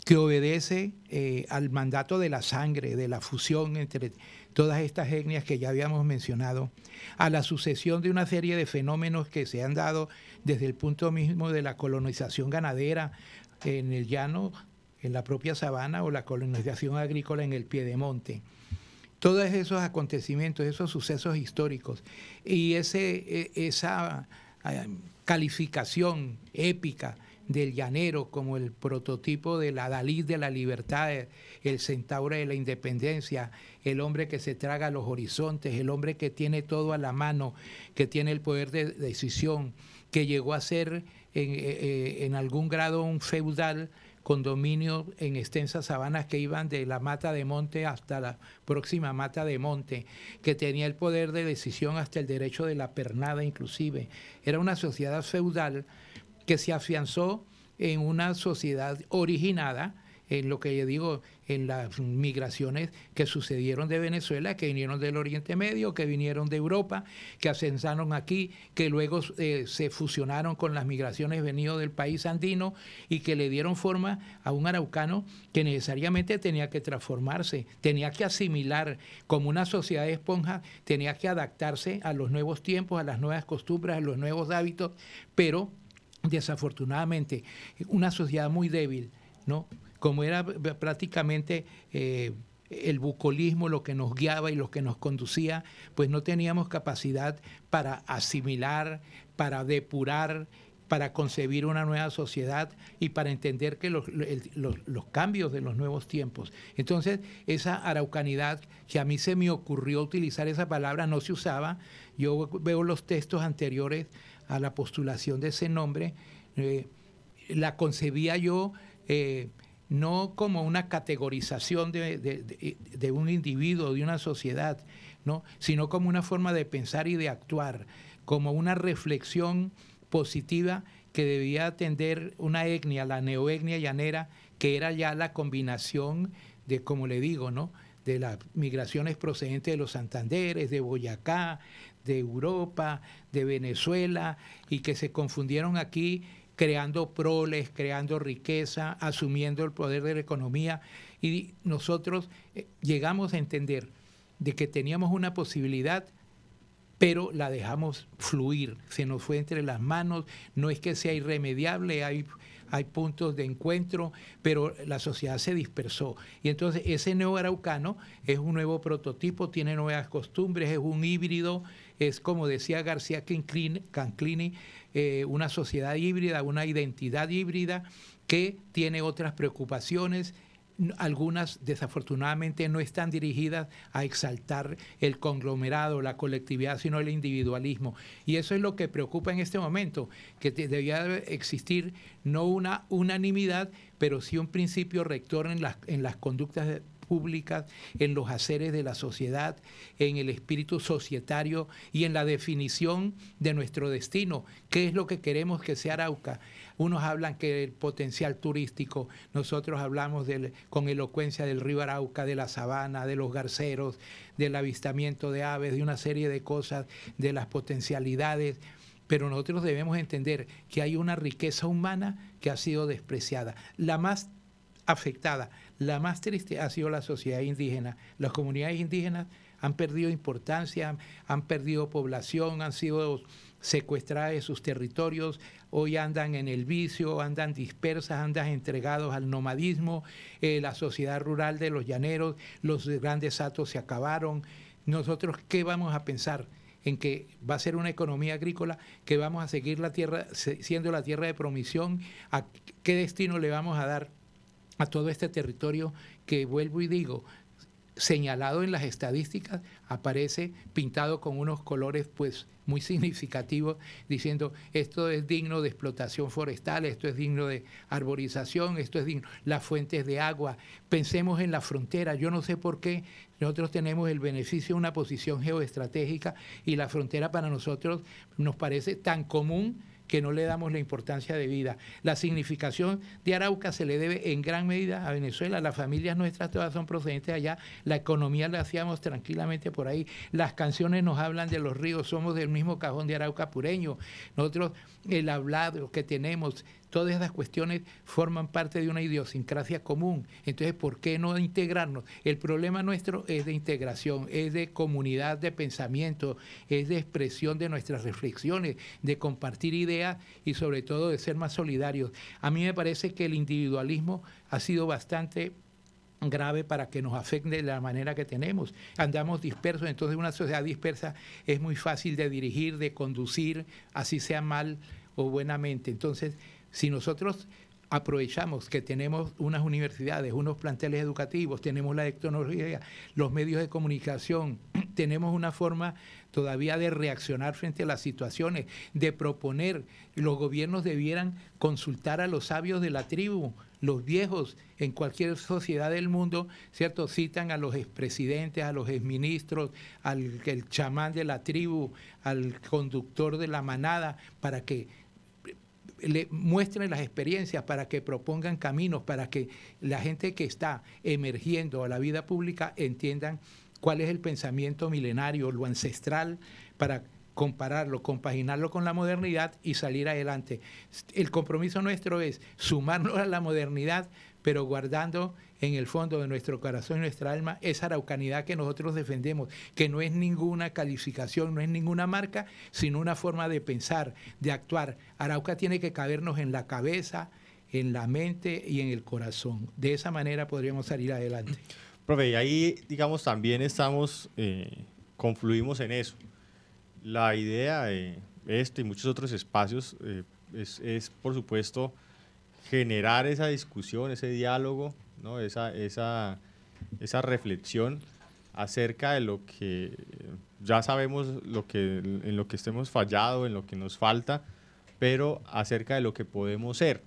S3: que obedece eh, al mandato de la sangre, de la fusión entre todas estas etnias que ya habíamos mencionado, a la sucesión de una serie de fenómenos que se han dado desde el punto mismo de la colonización ganadera en el llano, en la propia sabana, o la colonización agrícola en el piedemonte. monte todos esos acontecimientos, esos sucesos históricos y ese, e, esa ah, calificación épica del llanero como el prototipo de la Dalí de la libertad, el centauro de la independencia, el hombre que se traga los horizontes, el hombre que tiene todo a la mano, que tiene el poder de decisión, que llegó a ser en e, e, algún grado un feudal condominio en extensas sabanas que iban de la mata de monte hasta la próxima mata de monte, que tenía el poder de decisión hasta el derecho de la pernada inclusive. Era una sociedad feudal que se afianzó en una sociedad originada en lo que yo digo en las migraciones que sucedieron de Venezuela, que vinieron del Oriente Medio, que vinieron de Europa, que ascensaron aquí, que luego eh, se fusionaron con las migraciones venidas del país andino y que le dieron forma a un araucano que necesariamente tenía que transformarse, tenía que asimilar como una sociedad de esponja, tenía que adaptarse a los nuevos tiempos, a las nuevas costumbres, a los nuevos hábitos, pero desafortunadamente una sociedad muy débil, ¿no? como era prácticamente eh, el bucolismo lo que nos guiaba y lo que nos conducía, pues no teníamos capacidad para asimilar, para depurar, para concebir una nueva sociedad y para entender que los, cambios de los nuevos tiempos. Entonces, esa araucanidad, que a mí se me ocurrió utilizar esa palabra, no se usaba. Yo veo los textos anteriores a la postulación de ese nombre. Eh, la concebía yo eh, no como una categorización de, un individuo, de una sociedad, ¿no? sino como una forma de pensar y de actuar, como una reflexión positiva que debía atender una etnia, la neoetnia llanera, que era ya la combinación de, como le digo, ¿no? de las migraciones procedentes de los Santanderes, de Boyacá, de Europa, de Venezuela, y que se confundieron aquí creando proles, creando riqueza, asumiendo el poder de la economía. Y nosotros eh, llegamos a entender de que teníamos una posibilidad, pero la dejamos fluir, se nos fue entre las manos, no es que sea irremediable, hay hay puntos de encuentro, pero la sociedad se dispersó. Y entonces ese neo araucano es un nuevo prototipo, tiene nuevas costumbres, es un híbrido, es como decía García Canclini, eh, una sociedad híbrida, una identidad híbrida que tiene otras preocupaciones algunas desafortunadamente no están dirigidas a exaltar el conglomerado, la colectividad, sino el individualismo. Y eso es lo que preocupa en este momento, que debía existir no una unanimidad, pero sí un principio rector en las, en las conductas públicas, en los haceres de la sociedad, en el espíritu societario y en la definición de nuestro destino. ¿Qué es lo que queremos que sea Arauca? Unos hablan que el potencial turístico, nosotros hablamos con elocuencia del río Arauca, de la sabana, de los garceros, del avistamiento de aves, de una serie de cosas, de las potencialidades pero nosotros debemos entender que hay una riqueza humana que ha sido despreciada. La más afectada la más triste ha sido la sociedad indígena. Las comunidades indígenas han perdido importancia, han, perdido población, han sido secuestradas de sus territorios, hoy andan en el vicio, andan dispersas, andan entregados al nomadismo, eh, la sociedad rural de los llaneros, los grandes atos se acabaron. Nosotros, ¿qué vamos a pensar? en que va a ser una economía agrícola, que vamos a seguir la tierra, siendo la tierra de promisión, a qué destino le vamos a dar a todo este territorio que vuelvo y digo, señalado en las estadísticas, aparece pintado con unos colores pues muy significativos, diciendo esto es digno de explotación forestal, esto es digno de arborización, esto es digno, las fuentes de agua, pensemos en la frontera, yo no sé por qué nosotros tenemos el beneficio de una posición geoestratégica y la frontera para nosotros nos parece tan común que no le damos la importancia de vida. La significación de Arauca se le debe en gran medida a Venezuela. Las familias nuestras todas son procedentes de allá. La economía la hacíamos tranquilamente por ahí. Las canciones nos hablan de los ríos. Somos del mismo cajón de Arauca pureño. Nosotros, el hablado que tenemos, Todas esas cuestiones forman parte de una idiosincrasia común. Entonces, ¿por qué no integrarnos? El problema nuestro es de integración, es de comunidad de pensamiento, es de expresión de nuestras reflexiones, de compartir ideas y sobre todo de ser más solidarios. A mí me parece que el individualismo ha sido bastante grave para que nos afecte de la manera que tenemos. Andamos dispersos, entonces una sociedad dispersa es muy fácil de dirigir, de conducir, así sea mal o buenamente. Entonces, si nosotros aprovechamos que tenemos unas universidades, unos planteles educativos, tenemos la tecnología, los medios de comunicación, tenemos una forma todavía de reaccionar frente a las situaciones, de proponer, los gobiernos debieran consultar a los sabios de la tribu, los viejos en cualquier sociedad del mundo, ¿cierto? Citan a los expresidentes, a los exministros, al chamán de la tribu, al conductor de la manada, para que le muestren las experiencias, para que propongan caminos, para que la gente que está emergiendo a la vida pública entiendan cuál es el pensamiento milenario, lo ancestral, para compararlo, compaginarlo con la modernidad y salir adelante. El compromiso nuestro es sumarnos a la modernidad, pero guardando en el fondo de nuestro corazón y nuestra alma, esa araucanidad que nosotros defendemos, que no es ninguna calificación, no es ninguna marca, sino una forma de pensar, de actuar. Arauca tiene que cabernos en la cabeza, en la mente y en el corazón. De esa manera podríamos salir adelante.
S2: Profe, y ahí, digamos, también estamos, eh, confluimos en eso. La idea de este y muchos otros espacios eh, es, por supuesto, generar esa discusión, ese diálogo, esa, esa, esa reflexión acerca de lo que ya sabemos lo que, en lo que estemos fallado, en lo que nos falta, pero acerca de lo que podemos ser.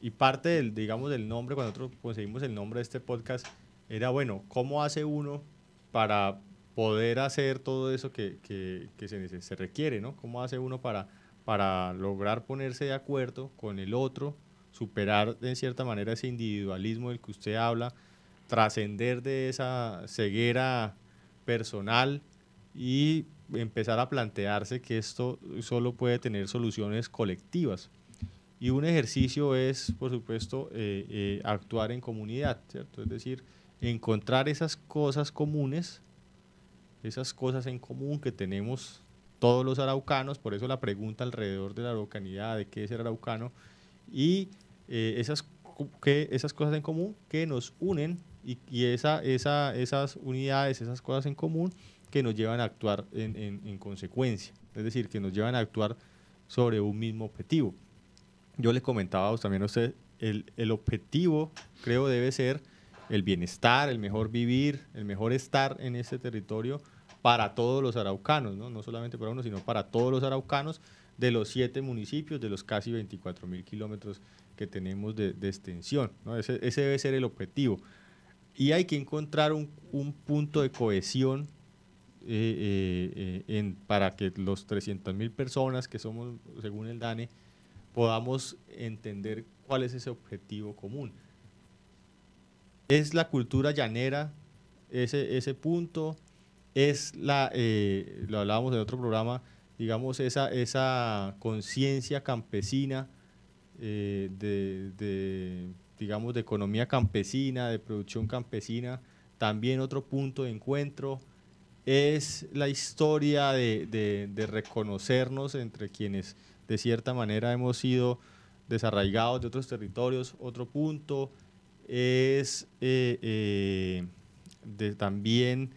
S2: Y parte del, digamos, del nombre, cuando nosotros conseguimos el nombre de este podcast, era, bueno, ¿cómo hace uno para poder hacer todo eso que, se, requiere, ¿no? ¿Cómo hace uno para, para lograr ponerse de acuerdo con el otro superar de cierta manera ese individualismo del que usted habla, trascender de esa ceguera personal y empezar a plantearse que esto solo puede tener soluciones colectivas. Y un ejercicio es, por supuesto, eh, eh, actuar en comunidad, ¿cierto? Es decir, encontrar esas cosas comunes, esas cosas en común que tenemos todos los araucanos, por eso la pregunta alrededor de la araucanidad, de qué es ser araucano, y eh, esas, que, esas cosas en común que nos unen y, esa, esa, esas unidades, esas cosas en común que nos llevan a actuar en, consecuencia, es decir, que nos llevan a actuar sobre un mismo objetivo. Yo les comentaba también a usted, el, objetivo creo debe ser el bienestar, el mejor vivir, el mejor estar en este territorio para todos los araucanos, no, no solamente para uno, sino para todos los araucanos de los siete municipios, de los casi 24 mil kilómetros que tenemos de, extensión. Ese, debe ser el objetivo. Y hay que encontrar un, punto de cohesión eh, eh, eh, para que los 300.000 personas que somos, según el DANE, podamos entender cuál es ese objetivo común. ¿Es la cultura llanera ese, punto? ¿Es la, lo hablábamos en otro programa, digamos, esa, esa conciencia campesina? Eh, de, digamos, de economía campesina, de producción campesina. También otro punto de encuentro es la historia de, de, reconocernos entre quienes de cierta manera hemos sido desarraigados de otros territorios. Otro punto es eh, eh, también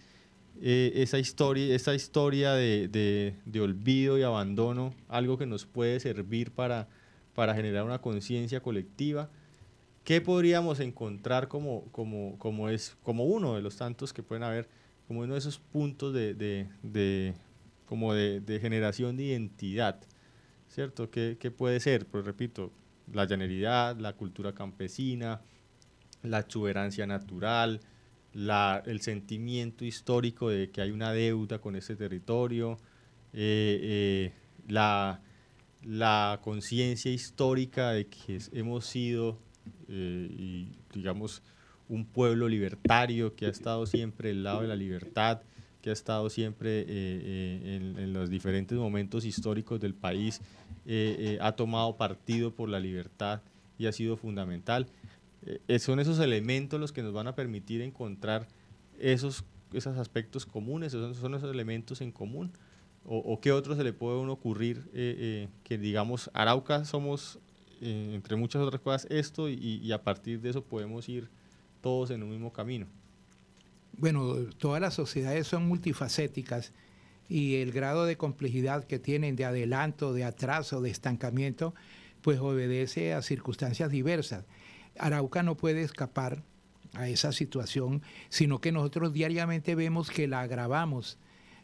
S2: esa historia, esa historia de, olvido y abandono, algo que nos puede servir para para generar una conciencia colectiva. ¿Qué podríamos encontrar como, como, como, es, como uno de los tantos que pueden haber, como uno de esos puntos de, como de, generación de identidad? ¿Cierto? ¿Qué, puede ser? Pues repito, la llaneridad, la cultura campesina, la exuberancia natural, la, el sentimiento histórico de que hay una deuda con ese territorio, eh, eh, la, la conciencia histórica de que hemos sido, eh, digamos, un pueblo libertario que ha estado siempre al lado de la libertad, que ha estado siempre eh, eh, en, los diferentes momentos históricos del país, ha tomado partido por la libertad y ha sido fundamental. son esos elementos los que nos van a permitir encontrar esos, aspectos comunes, esos, son esos elementos en común o, qué otro se le puede ocurrir eh, eh, que digamos Arauca somos eh, entre muchas otras cosas esto y, y, a partir de eso podemos ir todos en un mismo camino.
S3: Bueno, todas las sociedades son multifacéticas y el grado de complejidad que tienen de adelanto, de atraso, de estancamiento, pues obedece a circunstancias diversas. Arauca no puede escapar a esa situación, sino que nosotros diariamente vemos que la agravamos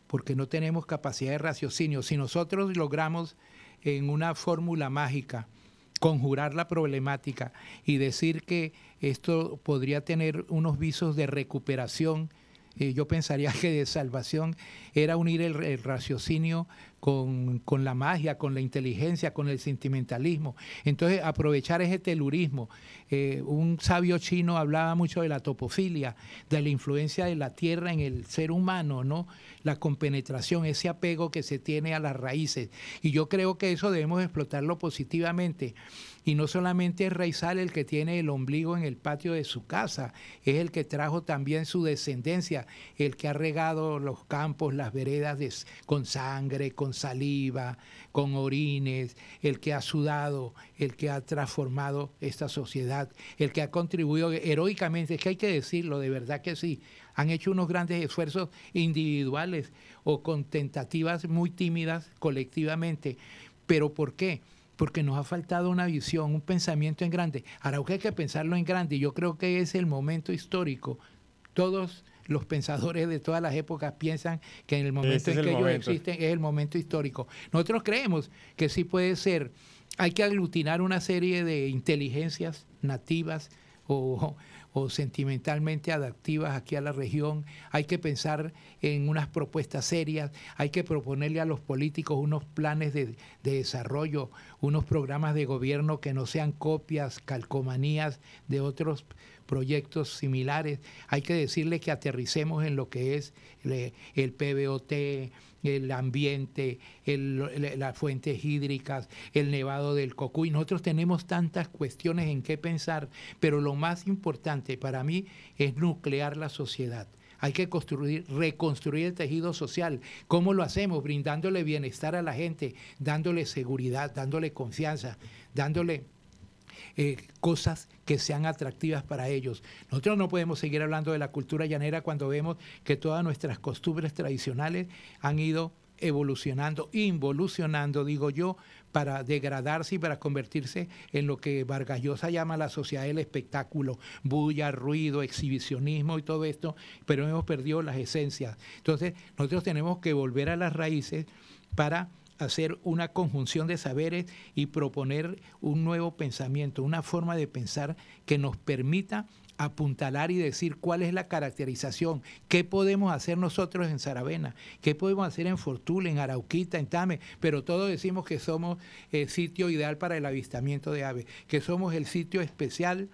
S3: porque no tenemos capacidad de raciocinio. Si nosotros logramos en una fórmula mágica conjurar la problemática y decir que esto podría tener unos visos de recuperación, eh, yo pensaría que de salvación, era unir el raciocinio con, la magia, con la inteligencia, con el sentimentalismo. Entonces, aprovechar ese telurismo. Eh, un sabio chino hablaba mucho de la topofilia, de la influencia de la tierra en el ser humano, ¿no? La compenetración, ese apego que se tiene a las raíces. Y yo creo que eso debemos explotarlo positivamente. Y no solamente es Raizal el que tiene el ombligo en el patio de su casa, es el que trajo también su descendencia, el que ha regado los campos, las veredas con sangre, con saliva, con orines, el que ha sudado, el que ha transformado esta sociedad, el que ha contribuido heroicamente, es que hay que decirlo, de verdad que sí, han hecho unos grandes esfuerzos individuales o con tentativas muy tímidas colectivamente. ¿Pero por qué? porque nos ha faltado una visión, un pensamiento en grande. Arauca hay que pensarlo en grande. Yo creo que es el momento histórico. Todos los pensadores de todas las épocas piensan que en el momento en que ellos existen es el momento histórico. Nosotros creemos que sí puede ser. Hay que aglutinar una serie de inteligencias nativas o, o sentimentalmente adaptivas aquí a la región. Hay que pensar en unas propuestas serias, hay que proponerle a los políticos unos planes de, de desarrollo, unos programas de gobierno que no sean copias, calcomanías de otros proyectos similares. Hay que decirle que aterricemos en lo que es el PBOT, el ambiente, las fuentes hídricas, el nevado del Cocuy. Nosotros tenemos tantas cuestiones en qué pensar, pero lo más importante para mí es nuclear la sociedad. Hay que construir, reconstruir el tejido social. ¿Cómo lo hacemos? Brindándole bienestar a la gente, dándole seguridad, dándole confianza, dándole eh, cosas que sean atractivas para ellos. Nosotros no podemos seguir hablando de la cultura llanera cuando vemos que todas nuestras costumbres tradicionales han ido evolucionando, involucionando, digo yo, para degradarse y para convertirse en lo que Vargas Llosa llama la sociedad del espectáculo, bulla, ruido, exhibicionismo y todo esto, pero hemos perdido las esencias. Entonces, nosotros tenemos que volver a las raíces para hacer una conjunción de saberes y proponer un nuevo pensamiento, una forma de pensar que nos permita apuntalar y decir cuál es la caracterización, qué podemos hacer nosotros en Saravena, qué podemos hacer en Fortul en Arauquita, en Tame, pero todos decimos que somos el sitio ideal para el avistamiento de aves, que somos el sitio especial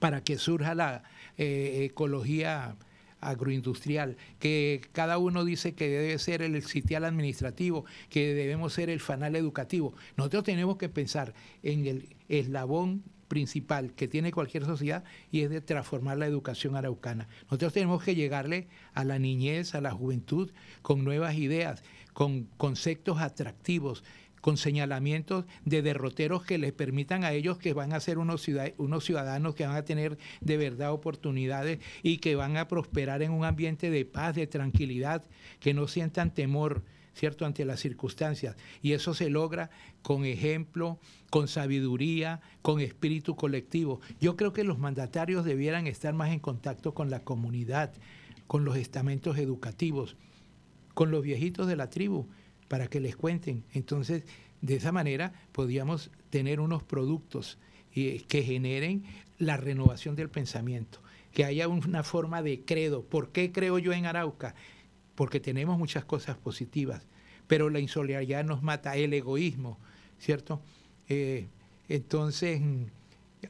S3: para que surja la eh, ecología agroindustrial, que cada uno dice que debe ser el sitial administrativo, que debemos ser el fanal educativo. Nosotros tenemos que pensar en el eslabón principal que tiene cualquier sociedad y es de transformar la educación araucana. Nosotros tenemos que llegarle a la niñez, a la juventud, con nuevas ideas, con conceptos atractivos, con señalamientos de derroteros que les permitan a ellos que van a ser unos, ciudadanos que van a tener de verdad oportunidades y que van a prosperar en un ambiente de paz, de tranquilidad, que no sientan temor. ¿cierto? Ante las circunstancias. Y eso se logra con ejemplo, con sabiduría, con espíritu colectivo. Yo creo que los mandatarios debieran estar más en contacto con la comunidad, con los estamentos educativos, con los viejitos de la tribu, para que les cuenten. Entonces, de esa manera podíamos tener unos productos eh, que generen la renovación del pensamiento, que haya una forma de credo. ¿Por qué creo yo en Arauca? Porque tenemos muchas cosas positivas, pero la insolidaridad nos mata, el egoísmo, ¿cierto? Eh, entonces,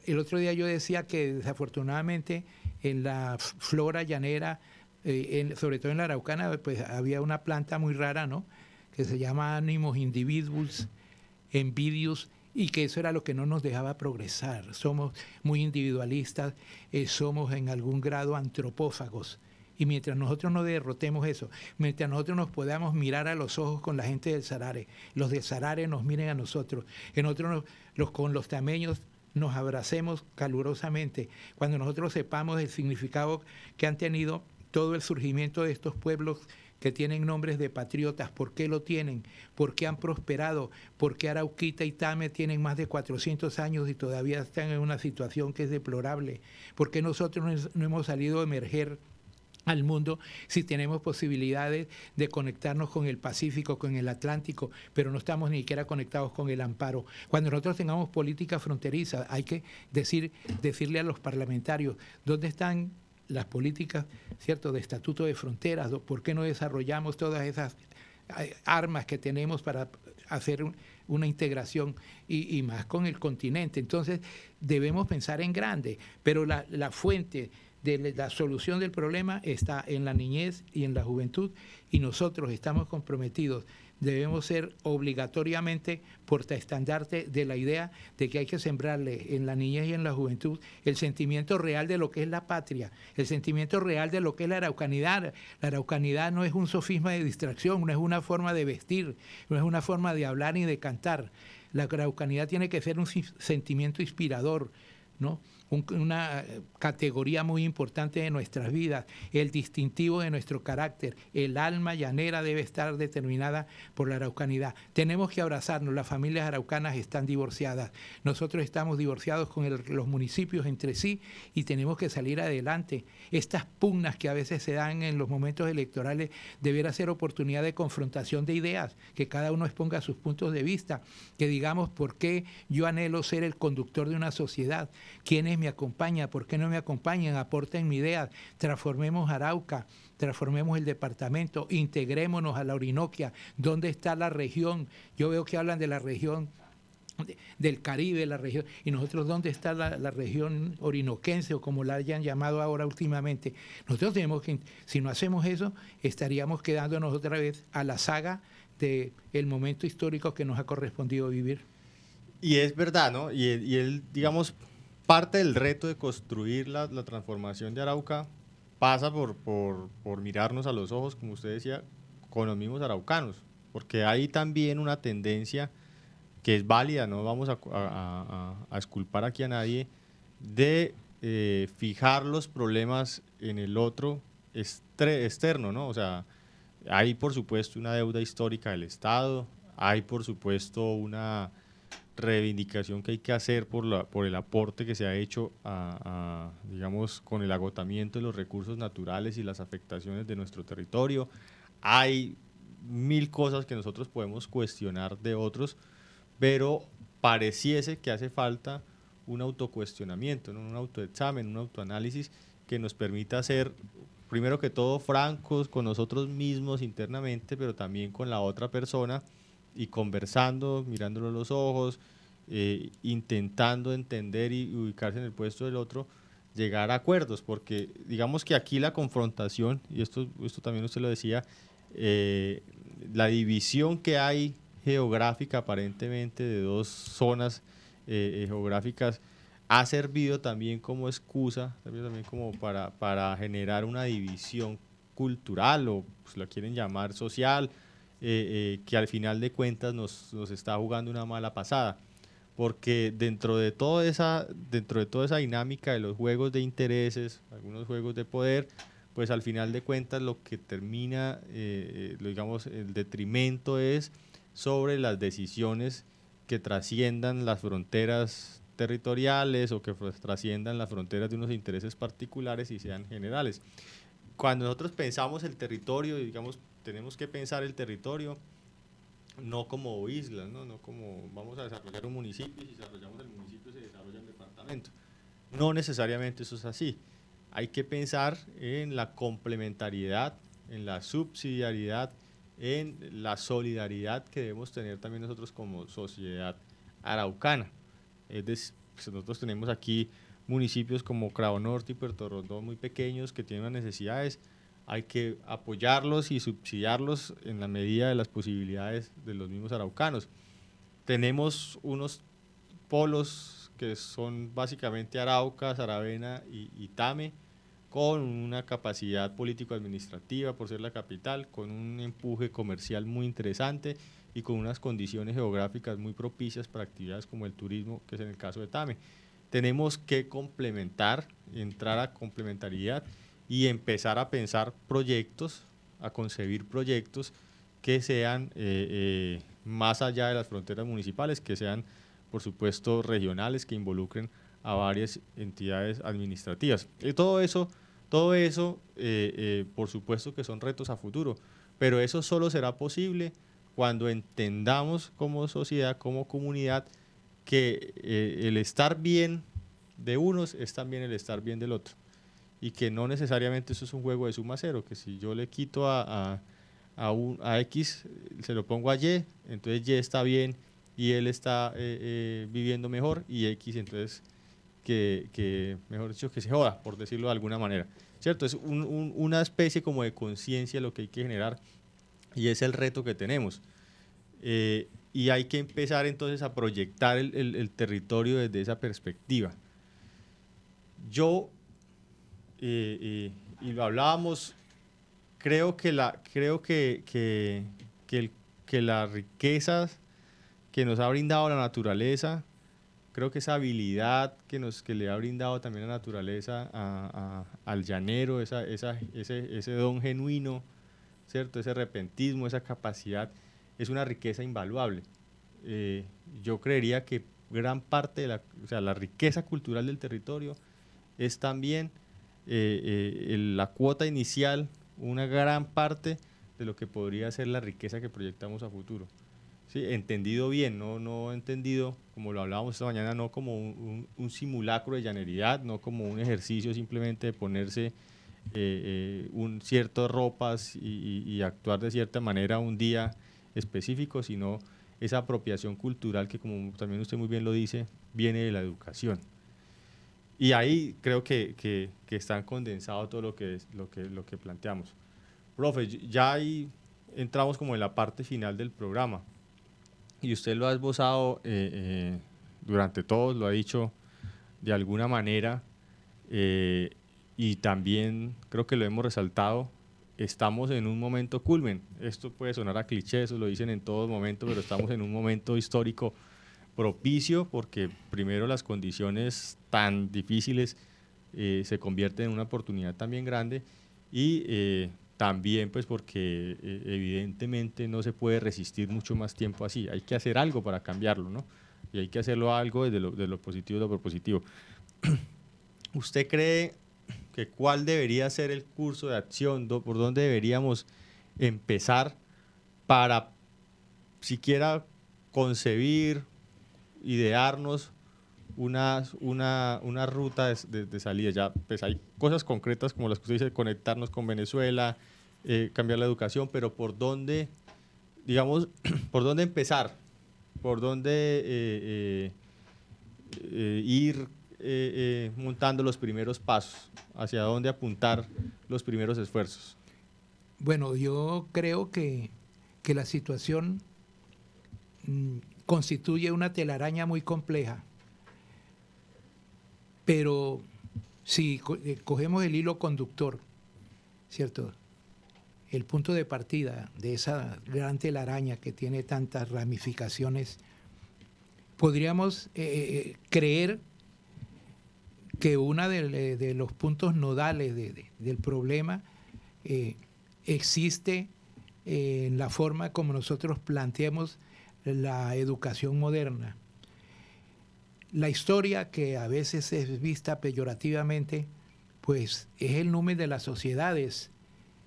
S3: el otro día yo decía que desafortunadamente en la flora llanera, eh, sobre todo en la Araucana, pues había una planta muy rara, ¿no? que se llama ánimos individuos, envidios, y que eso era lo que no nos dejaba progresar. Somos muy individualistas, eh, somos en algún grado antropófagos. Y mientras nosotros no derrotemos eso, mientras nosotros nos podamos mirar a los ojos con la gente del Sarare, los de Sarare nos miren a nosotros, nosotros con los tameños nos abracemos calurosamente, cuando nosotros sepamos el significado que han tenido todo el surgimiento de estos pueblos que tienen nombres de patriotas. ¿Por qué lo tienen? ¿Por qué han prosperado? ¿Por qué Arauquita y Tame tienen más de 400 años y todavía están en una situación que es deplorable? ¿Por qué nosotros no hemos salido a emerger? al mundo si tenemos posibilidades de conectarnos con el Pacífico, con el Atlántico, pero no estamos ni siquiera conectados con el amparo. Cuando nosotros tengamos política fronteriza, hay que decir, decirle a los parlamentarios dónde están las políticas, ¿cierto?, de estatuto de fronteras, por qué no desarrollamos todas esas eh, armas que tenemos para hacer una integración y, más con el continente. Entonces, debemos pensar en grande, pero la fuente de la solución del problema está en la niñez y en la juventud y nosotros estamos comprometidos debemos ser obligatoriamente portaestandarte de la idea de que hay que sembrarle en la niñez y en la juventud el sentimiento real de lo que es la patria, el sentimiento real de lo que es la araucanidad. La araucanidad no es un sofisma de distracción, no es una forma de vestir, no es una forma de hablar ni de cantar. La araucanidad tiene que ser un sentimiento inspirador, ¿no? una eh, categoría muy importante de nuestras vidas, el distintivo de nuestro carácter. El alma llanera debe estar determinada por la araucanidad. Tenemos que abrazarnos, las familias araucanas están divorciadas, nosotros estamos divorciados con los municipios entre sí y tenemos que salir adelante. Estas pugnas que a veces se dan en los momentos electorales deberá ser oportunidad de confrontación de ideas, que cada uno exponga sus puntos de vista, que digamos por qué yo anhelo ser el conductor de una sociedad, quién es me acompaña, por qué no me acompañan, aporten mi idea, transformemos Arauca, transformemos el departamento, integrémonos a la Orinoquia, ¿dónde está la región? Yo veo que hablan de la región del Caribe, la región, y nosotros dónde está la, región orinoquense o como la hayan llamado ahora últimamente. Nosotros tenemos que, si no hacemos eso, estaríamos quedándonos otra vez a la saga de el momento histórico que nos ha correspondido vivir.
S2: Y es verdad, ¿no? Y, y él, digamos, parte del reto de construir la, transformación de Arauca pasa por, por, mirarnos a los ojos, como usted decía, con los mismos araucanos, porque hay también una tendencia que es válida, no vamos a, esculpar aquí a nadie, de eh, fijar los problemas en el otro externo, ¿no? O sea, hay por supuesto una deuda histórica del Estado, hay por supuesto una reivindicación que hay que hacer por, la, por el aporte que se ha hecho a, digamos, con el agotamiento de los recursos naturales y las afectaciones de nuestro territorio. Hay mil cosas que nosotros podemos cuestionar de otros, pero pareciese que hace falta un autocuestionamiento, un autoexamen, un autoanálisis que nos permita ser, primero que todo, francos con nosotros mismos internamente, pero también con la otra persona y conversando, mirándolo a los ojos, eh, intentando entender y ubicarse en el puesto del otro, llegar a acuerdos, porque digamos que aquí la confrontación, y esto, esto también usted lo decía, eh, la división que hay geográfica aparentemente de dos zonas eh, geográficas ha servido también como excusa, también como para, para generar una división cultural o pues, la quieren llamar social, eh, eh, que al final de cuentas nos, está jugando una mala pasada. Porque dentro de, toda esa, dentro de toda esa dinámica de los juegos de intereses, algunos juegos de poder, pues al final de cuentas lo que termina, eh, lo digamos, el detrimento es sobre las decisiones que trasciendan las fronteras territoriales o que trasciendan las fronteras de unos intereses particulares y sean generales. Cuando nosotros pensamos el territorio, digamos, tenemos que pensar el territorio no como islas, ¿no? como vamos a desarrollar un municipio y si desarrollamos el municipio se desarrolla el departamento. No necesariamente eso es así. Hay que pensar en la complementariedad, en la subsidiariedad, en la solidaridad que debemos tener también nosotros como sociedad araucana. Es pues, nosotros tenemos aquí municipios como Crao Norte y Puerto Rondón muy pequeños que tienen unas necesidades hay que apoyarlos y subsidiarlos en la medida de las posibilidades de los mismos araucanos. Tenemos unos polos que son básicamente Arauca, Saravena y, y Tame, con una capacidad político-administrativa por ser la capital, con un empuje comercial muy interesante y con unas condiciones geográficas muy propicias para actividades como el turismo, que es en el caso de Tame. Tenemos que complementar, entrar a complementariedad y empezar a pensar proyectos, a concebir proyectos que sean eh, eh, más allá de las fronteras municipales, que sean, por supuesto, regionales, que involucren a varias entidades administrativas. Y todo eso, todo eso eh, por supuesto que son retos a futuro, pero eso solo será posible cuando entendamos como sociedad, como comunidad, que el estar bien de unos es también el estar bien del otro y que no necesariamente eso es un juego de suma cero, que si yo le quito a, X, se lo pongo a Y, entonces Y está bien y él está eh, eh, viviendo mejor y X entonces que, mejor dicho, que se joda, por decirlo de alguna manera. ¿Cierto? Es una especie como de conciencia lo que hay que generar y es el reto que tenemos. Eh, y hay que empezar entonces a proyectar el territorio desde esa perspectiva. Yo y, lo hablábamos, creo que la, creo que, el, las riquezas que nos ha brindado la naturaleza, creo que esa habilidad que, nos, que le ha brindado también la naturaleza al llanero, ese, don genuino, ¿cierto? ese repentismo, esa capacidad, es una riqueza invaluable. Eh, yo creería que gran parte de la, la riqueza cultural del territorio es también eh, eh, la cuota inicial una gran parte de lo que podría ser la riqueza que proyectamos a futuro. Sí, entendido bien, no, no entendido, como lo hablábamos esta mañana, no como un, simulacro de llaneridad, no como un ejercicio simplemente de ponerse eh, un, ciertas ropas y actuar de cierta manera un día específico, sino esa apropiación cultural que, como también usted muy bien lo dice, viene de la educación. Y ahí creo que, que, que, está condensado todo lo que, lo, que, lo que planteamos. Profe, ya ahí entramos como en la parte final del programa. Y usted lo ha esbozado eh, eh, durante todo, lo ha dicho de alguna manera. Eh, y también creo que lo hemos resaltado. Estamos en un momento culmen. Esto puede sonar a cliché, eso lo dicen en todo momento, pero estamos en un momento histórico propicio porque primero las condiciones tan difíciles eh, se convierten en una oportunidad también grande y eh, también pues porque eh, evidentemente no se puede resistir mucho más tiempo así, hay que hacer algo para cambiarlo, ¿no? Y hay que hacerlo algo desde lo, de lo positivo y lo propositivo. ¿Usted cree que cuál debería ser el curso de acción, por dónde deberíamos empezar para siquiera concebir idearnos una, una, ruta de, salida. Ya, pues hay cosas concretas como las que usted dice, conectarnos con Venezuela, eh, cambiar la educación, pero ¿por dónde, digamos, por dónde empezar? ¿Por dónde eh, eh, ir montando los primeros pasos? ¿Hacia dónde apuntar los primeros esfuerzos?
S3: Bueno, yo creo que, que la situación mm, constituye una telaraña muy compleja. Pero si eh, cogemos el hilo conductor, ¿cierto? El punto de partida de esa gran telaraña que tiene tantas ramificaciones, podríamos eh, eh, creer que uno de, los puntos nodales del problema existe en la forma como nosotros planteamos la educación moderna. La historia que a veces es vista peyorativamente, pues es el número de las sociedades.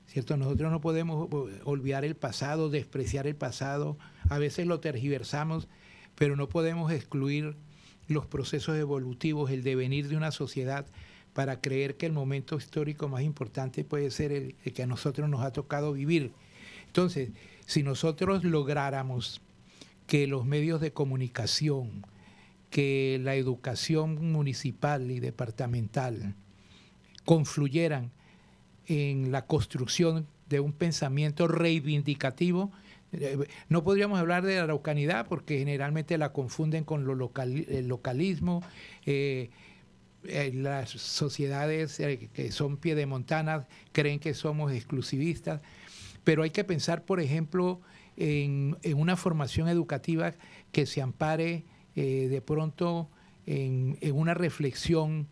S3: ¿Cierto? Nosotros no podemos olvidar el pasado, despreciar el pasado, a veces lo tergiversamos, pero no podemos excluir los procesos evolutivos, el devenir de una sociedad, para creer que el momento histórico más importante puede ser el, el que a nosotros nos ha tocado vivir. Entonces, si nosotros lográramos que los medios de comunicación, que la educación municipal y departamental confluyeran en la construcción de un pensamiento reivindicativo. Eh, no podríamos hablar de la araucanidad porque generalmente la confunden con lo el localismo. Eh, eh, las sociedades que son piedemontanas creen que somos exclusivistas, pero hay que pensar, por ejemplo, en, una formación educativa que se ampare eh, de pronto en, una reflexión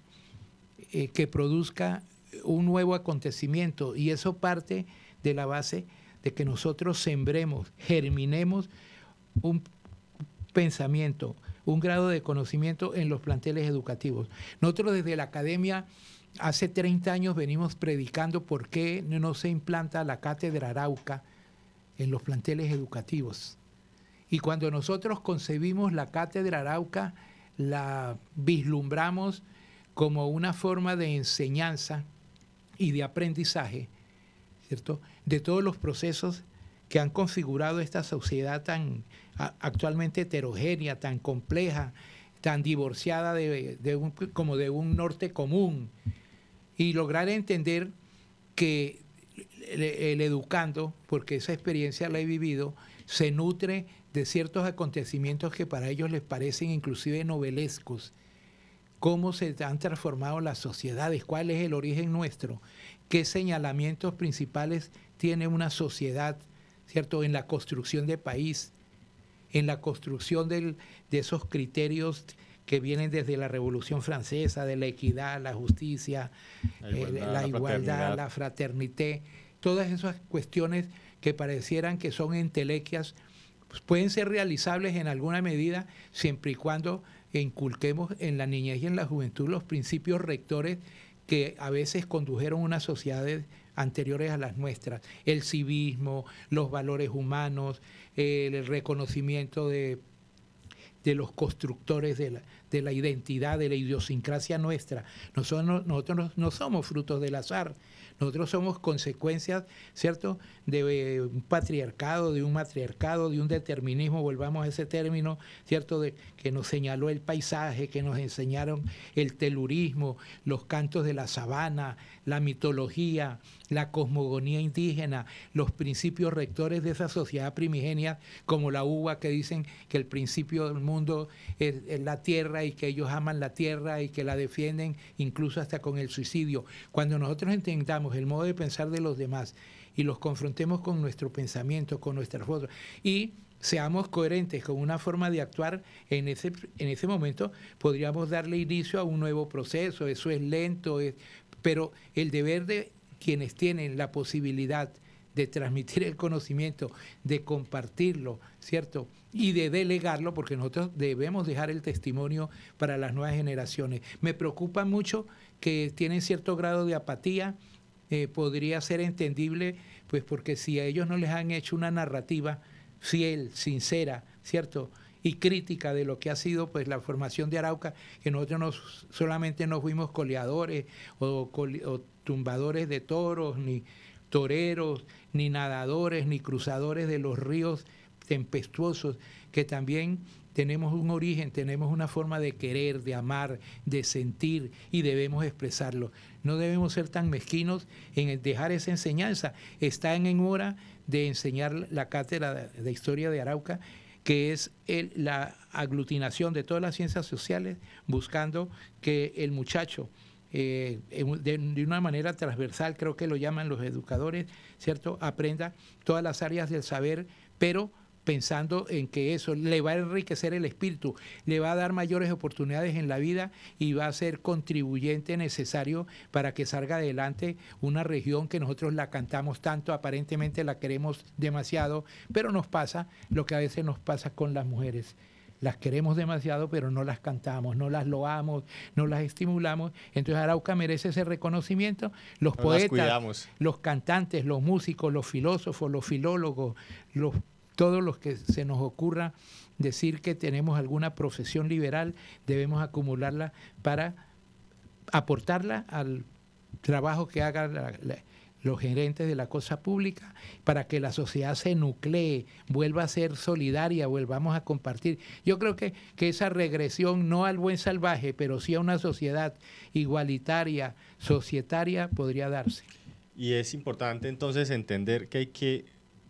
S3: eh, que produzca un nuevo acontecimiento. Y eso parte de la base de que nosotros sembremos, germinemos un pensamiento, un grado de conocimiento en los planteles educativos. Nosotros desde la academia hace 30 años venimos predicando por qué no se implanta la cátedra Arauca en los planteles educativos. Y cuando nosotros concebimos la cátedra Arauca, la vislumbramos como una forma de enseñanza y de aprendizaje, ¿cierto? De todos los procesos que han configurado esta sociedad tan actualmente heterogénea, tan compleja, tan divorciada de, como de un norte común, y lograr entender que el, educando, porque esa experiencia la he vivido, se nutre de ciertos acontecimientos que para ellos les parecen inclusive novelescos, cómo se han transformado las sociedades, cuál es el origen nuestro, qué señalamientos principales tiene una sociedad, ¿cierto?, en la construcción de país, en la construcción de esos criterios que vienen desde la Revolución Francesa, de la equidad, la justicia, la igualdad, eh, la, fraternité, todas esas cuestiones que parecieran que son entelequias, pues, pueden ser realizables en alguna medida siempre y cuando inculquemos en la niñez y en la juventud los principios rectores que a veces condujeron unas sociedades anteriores a las nuestras, el civismo, los valores humanos, el reconocimiento de de los constructores de la, de la identidad, de la idiosincrasia nuestra. Nosotros, nosotros no, somos frutos del azar, nosotros somos consecuencias, ¿cierto?, de eh, un patriarcado, de un matriarcado, de un determinismo, volvamos a ese término, ¿cierto?, de, que nos señaló el paisaje, que nos enseñaron el telurismo, los cantos de la sabana, la mitología, la cosmogonía indígena, los principios rectores de esa sociedad primigenia, como la uva que dicen que el principio del mundo es, la tierra y que ellos aman la tierra y que la defienden incluso hasta con el suicidio. Cuando nosotros entendamos el modo de pensar de los demás y los confrontemos con nuestro pensamiento, con nuestras fotos, y seamos coherentes con una forma de actuar, en ese, en ese momento podríamos darle inicio a un nuevo proceso. Eso es lento, pero el deber de quienes tienen la posibilidad de transmitir el conocimiento, de compartirlo, ¿cierto? Y de delegarlo, porque nosotros debemos dejar el testimonio para las nuevas generaciones. Me preocupa mucho que tienen cierto grado de apatía, eh, podría ser entendible, pues porque si a ellos no les han hecho una narrativa fiel, sincera, ¿cierto? y crítica de lo que ha sido pues la formación de Arauca, que nosotros no, solamente no fuimos coleadores o tumbadores de toros, ni toreros, ni nadadores, ni cruzadores de los ríos tempestuosos, que también tenemos un origen, tenemos una forma de querer, de amar, de sentir y debemos expresarlo. No debemos ser tan mezquinos en dejar esa enseñanza. Están en hora de enseñar la cátedra de historia de Arauca, que es la aglutinación de todas las ciencias sociales, buscando que el muchacho eh, de, de, una manera transversal, creo que lo llaman los educadores, ¿cierto? Aprenda todas las áreas del saber, pero pensando en que eso le va a enriquecer el espíritu, le va a dar mayores oportunidades en la vida y va a ser contribuyente necesario para que salga adelante una región que nosotros la cantamos tanto, aparentemente la queremos demasiado, pero nos pasa lo que a veces nos pasa con las mujeres las queremos demasiado, pero no las cantamos, no las loamos, no las estimulamos. Entonces Arauca merece ese reconocimiento. Los poetas, los cantantes, los músicos, los filósofos, los filólogos, todos los que se nos ocurra decir que tenemos alguna profesión liberal, debemos acumularla para aportarla al trabajo que haga la, los gerentes de la cosa pública, para que la sociedad se nuclee, vuelva a ser solidaria, volvamos a compartir. Yo creo que, que esa regresión, no al buen salvaje, pero sí a una sociedad igualitaria, societaria, podría darse.
S2: Y es importante entonces entender que hay que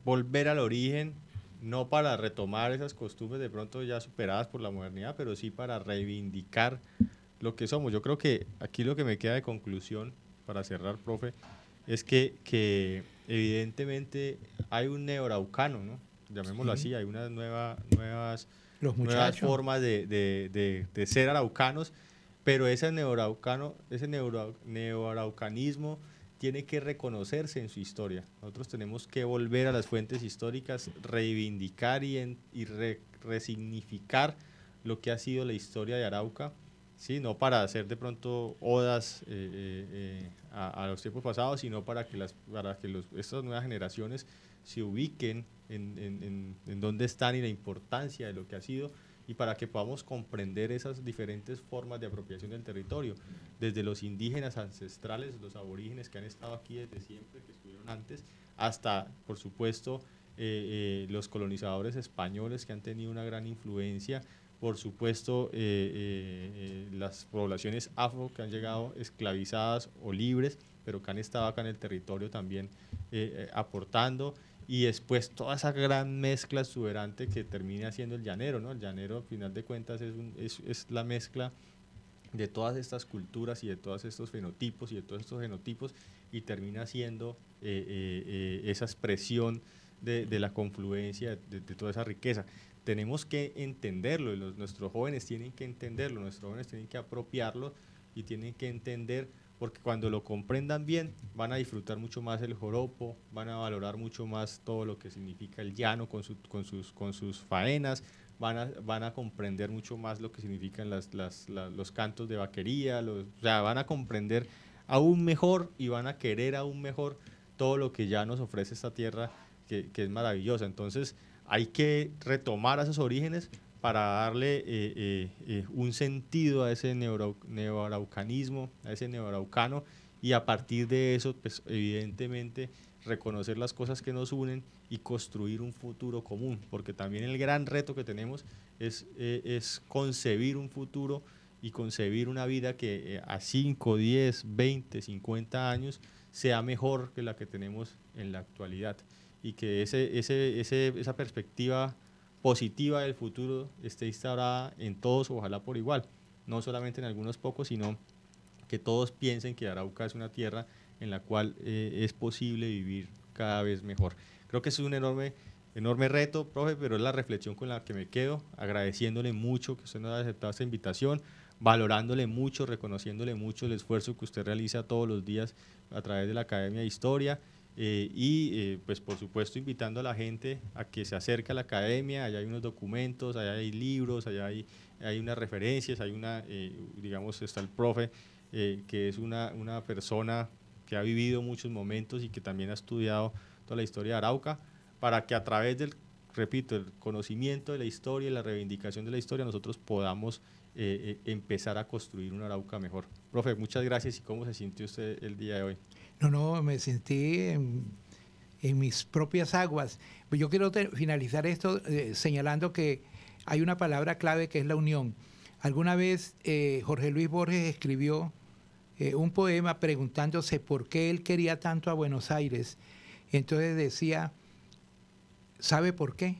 S2: volver al origen, no para retomar esas costumbres de pronto ya superadas por la modernidad, pero sí para reivindicar lo que somos. Yo creo que aquí lo que me queda de conclusión para cerrar, profe, es que, que evidentemente hay un neoraucano, ¿no? Llamémoslo así, hay unas nueva, nuevas, nuevas formas de, ser araucanos, pero ese neoraucano, ese neuro, tiene que reconocerse en su historia. Nosotros tenemos que volver a las fuentes históricas, reivindicar y, resignificar lo que ha sido la historia de Arauca no para hacer de pronto odas eh, eh, eh, a, los tiempos pasados, sino para que, las, para que los, estas nuevas generaciones se ubiquen en, dónde están y la importancia de lo que ha sido y para que podamos comprender esas diferentes formas de apropiación del territorio, desde los indígenas ancestrales, los aborígenes que han estado aquí desde siempre, que estuvieron antes, hasta, por supuesto, los colonizadores españoles que han tenido una gran influencia por supuesto, eh, eh, eh, las poblaciones afro que han llegado esclavizadas o libres, pero que han estado acá en el territorio también aportando. Y después toda esa gran mezcla exuberante que termina siendo el llanero, ¿no? El llanero, al final de cuentas, es, un, es, la mezcla de todas estas culturas y de todos estos fenotipos y de todos estos genotipos y termina siendo esa expresión de, la confluencia de toda esa riqueza tenemos que entenderlo nuestros jóvenes tienen que entenderlo, nuestros jóvenes tienen que apropiarlo y tienen que entender, porque cuando lo comprendan bien van a disfrutar mucho más el joropo, van a valorar mucho más todo lo que significa el llano con, su, con, sus, con sus faenas, van a, van a comprender mucho más lo que significan las, las, los cantos de vaquería, o sea, van a comprender aún mejor y van a querer aún mejor todo lo que ya nos ofrece esta tierra que, que es maravillosa. Entonces, hay que retomar esos orígenes para darle eh, eh, eh, un sentido a ese neoaraucanismo, a ese neoaraucano, y a partir de eso, pues evidentemente, reconocer las cosas que nos unen y construir un futuro común, porque también el gran reto que tenemos es, es concebir un futuro y concebir una vida que a 5, 10, 20, 50 años sea mejor que la que tenemos en la actualidad y que ese, ese, ese, esa perspectiva positiva del futuro esté instaurada en todos, ojalá por igual, no solamente en algunos pocos, sino que todos piensen que Arauca es una tierra en la cual eh, es posible vivir cada vez mejor. Creo que es un enorme, enorme reto, profe, pero es la reflexión con la que me quedo, agradeciéndole mucho que usted nos haya aceptado esta invitación, valorándole mucho, reconociéndole mucho el esfuerzo que usted realiza todos los días a través de la Academia de Historia eh, y eh, pues por supuesto invitando a la gente a que se acerque a la academia, allá hay unos documentos, allá hay libros, allá hay, unas referencias, hay una, eh, digamos, está el profe, que es una, persona que ha vivido muchos momentos y que también ha estudiado toda la historia de Arauca, para que a través del, repito, el conocimiento de la historia y la reivindicación de la historia nosotros podamos empezar a construir una Arauca mejor. Profe, muchas gracias y cómo se sintió usted el día de hoy.
S3: No, no, me sentí en, mis propias aguas. Yo quiero finalizar esto eh, señalando que hay una palabra clave que es la unión. Alguna vez eh, Jorge Luis Borges escribió eh, un poema preguntándose por qué él quería tanto a Buenos Aires. Entonces decía, ¿sabe por qué?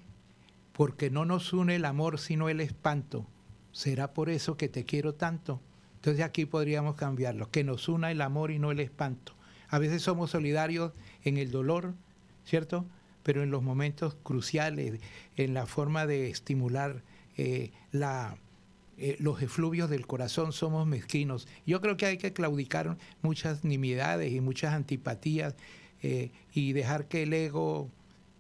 S3: Porque no nos une el amor sino el espanto. Será por eso que te quiero tanto. Entonces aquí podríamos cambiarlo, que nos una el amor y no el espanto. A veces somos solidarios en el dolor, ¿cierto? Pero en los momentos cruciales, en la forma de estimular eh, la, eh, los efluvios del corazón, somos mezquinos. Yo creo que hay que claudicar muchas nimiedades y muchas antipatías eh, y dejar que el ego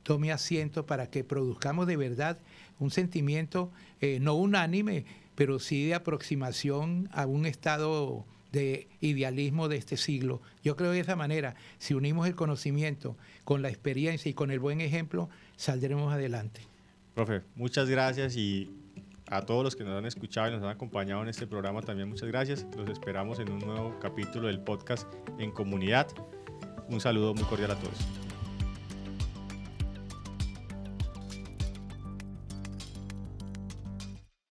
S3: tome asiento para que produzcamos de verdad un sentimiento no unánime, pero sí de aproximación a un estado de idealismo de este siglo. Yo creo que de esa manera, si unimos el conocimiento con la experiencia y con el buen ejemplo, saldremos adelante.
S2: Profe, muchas gracias y a todos los que nos han escuchado y nos han acompañado en este programa también muchas gracias. Los esperamos en un nuevo capítulo del podcast en comunidad. Un saludo muy cordial a todos.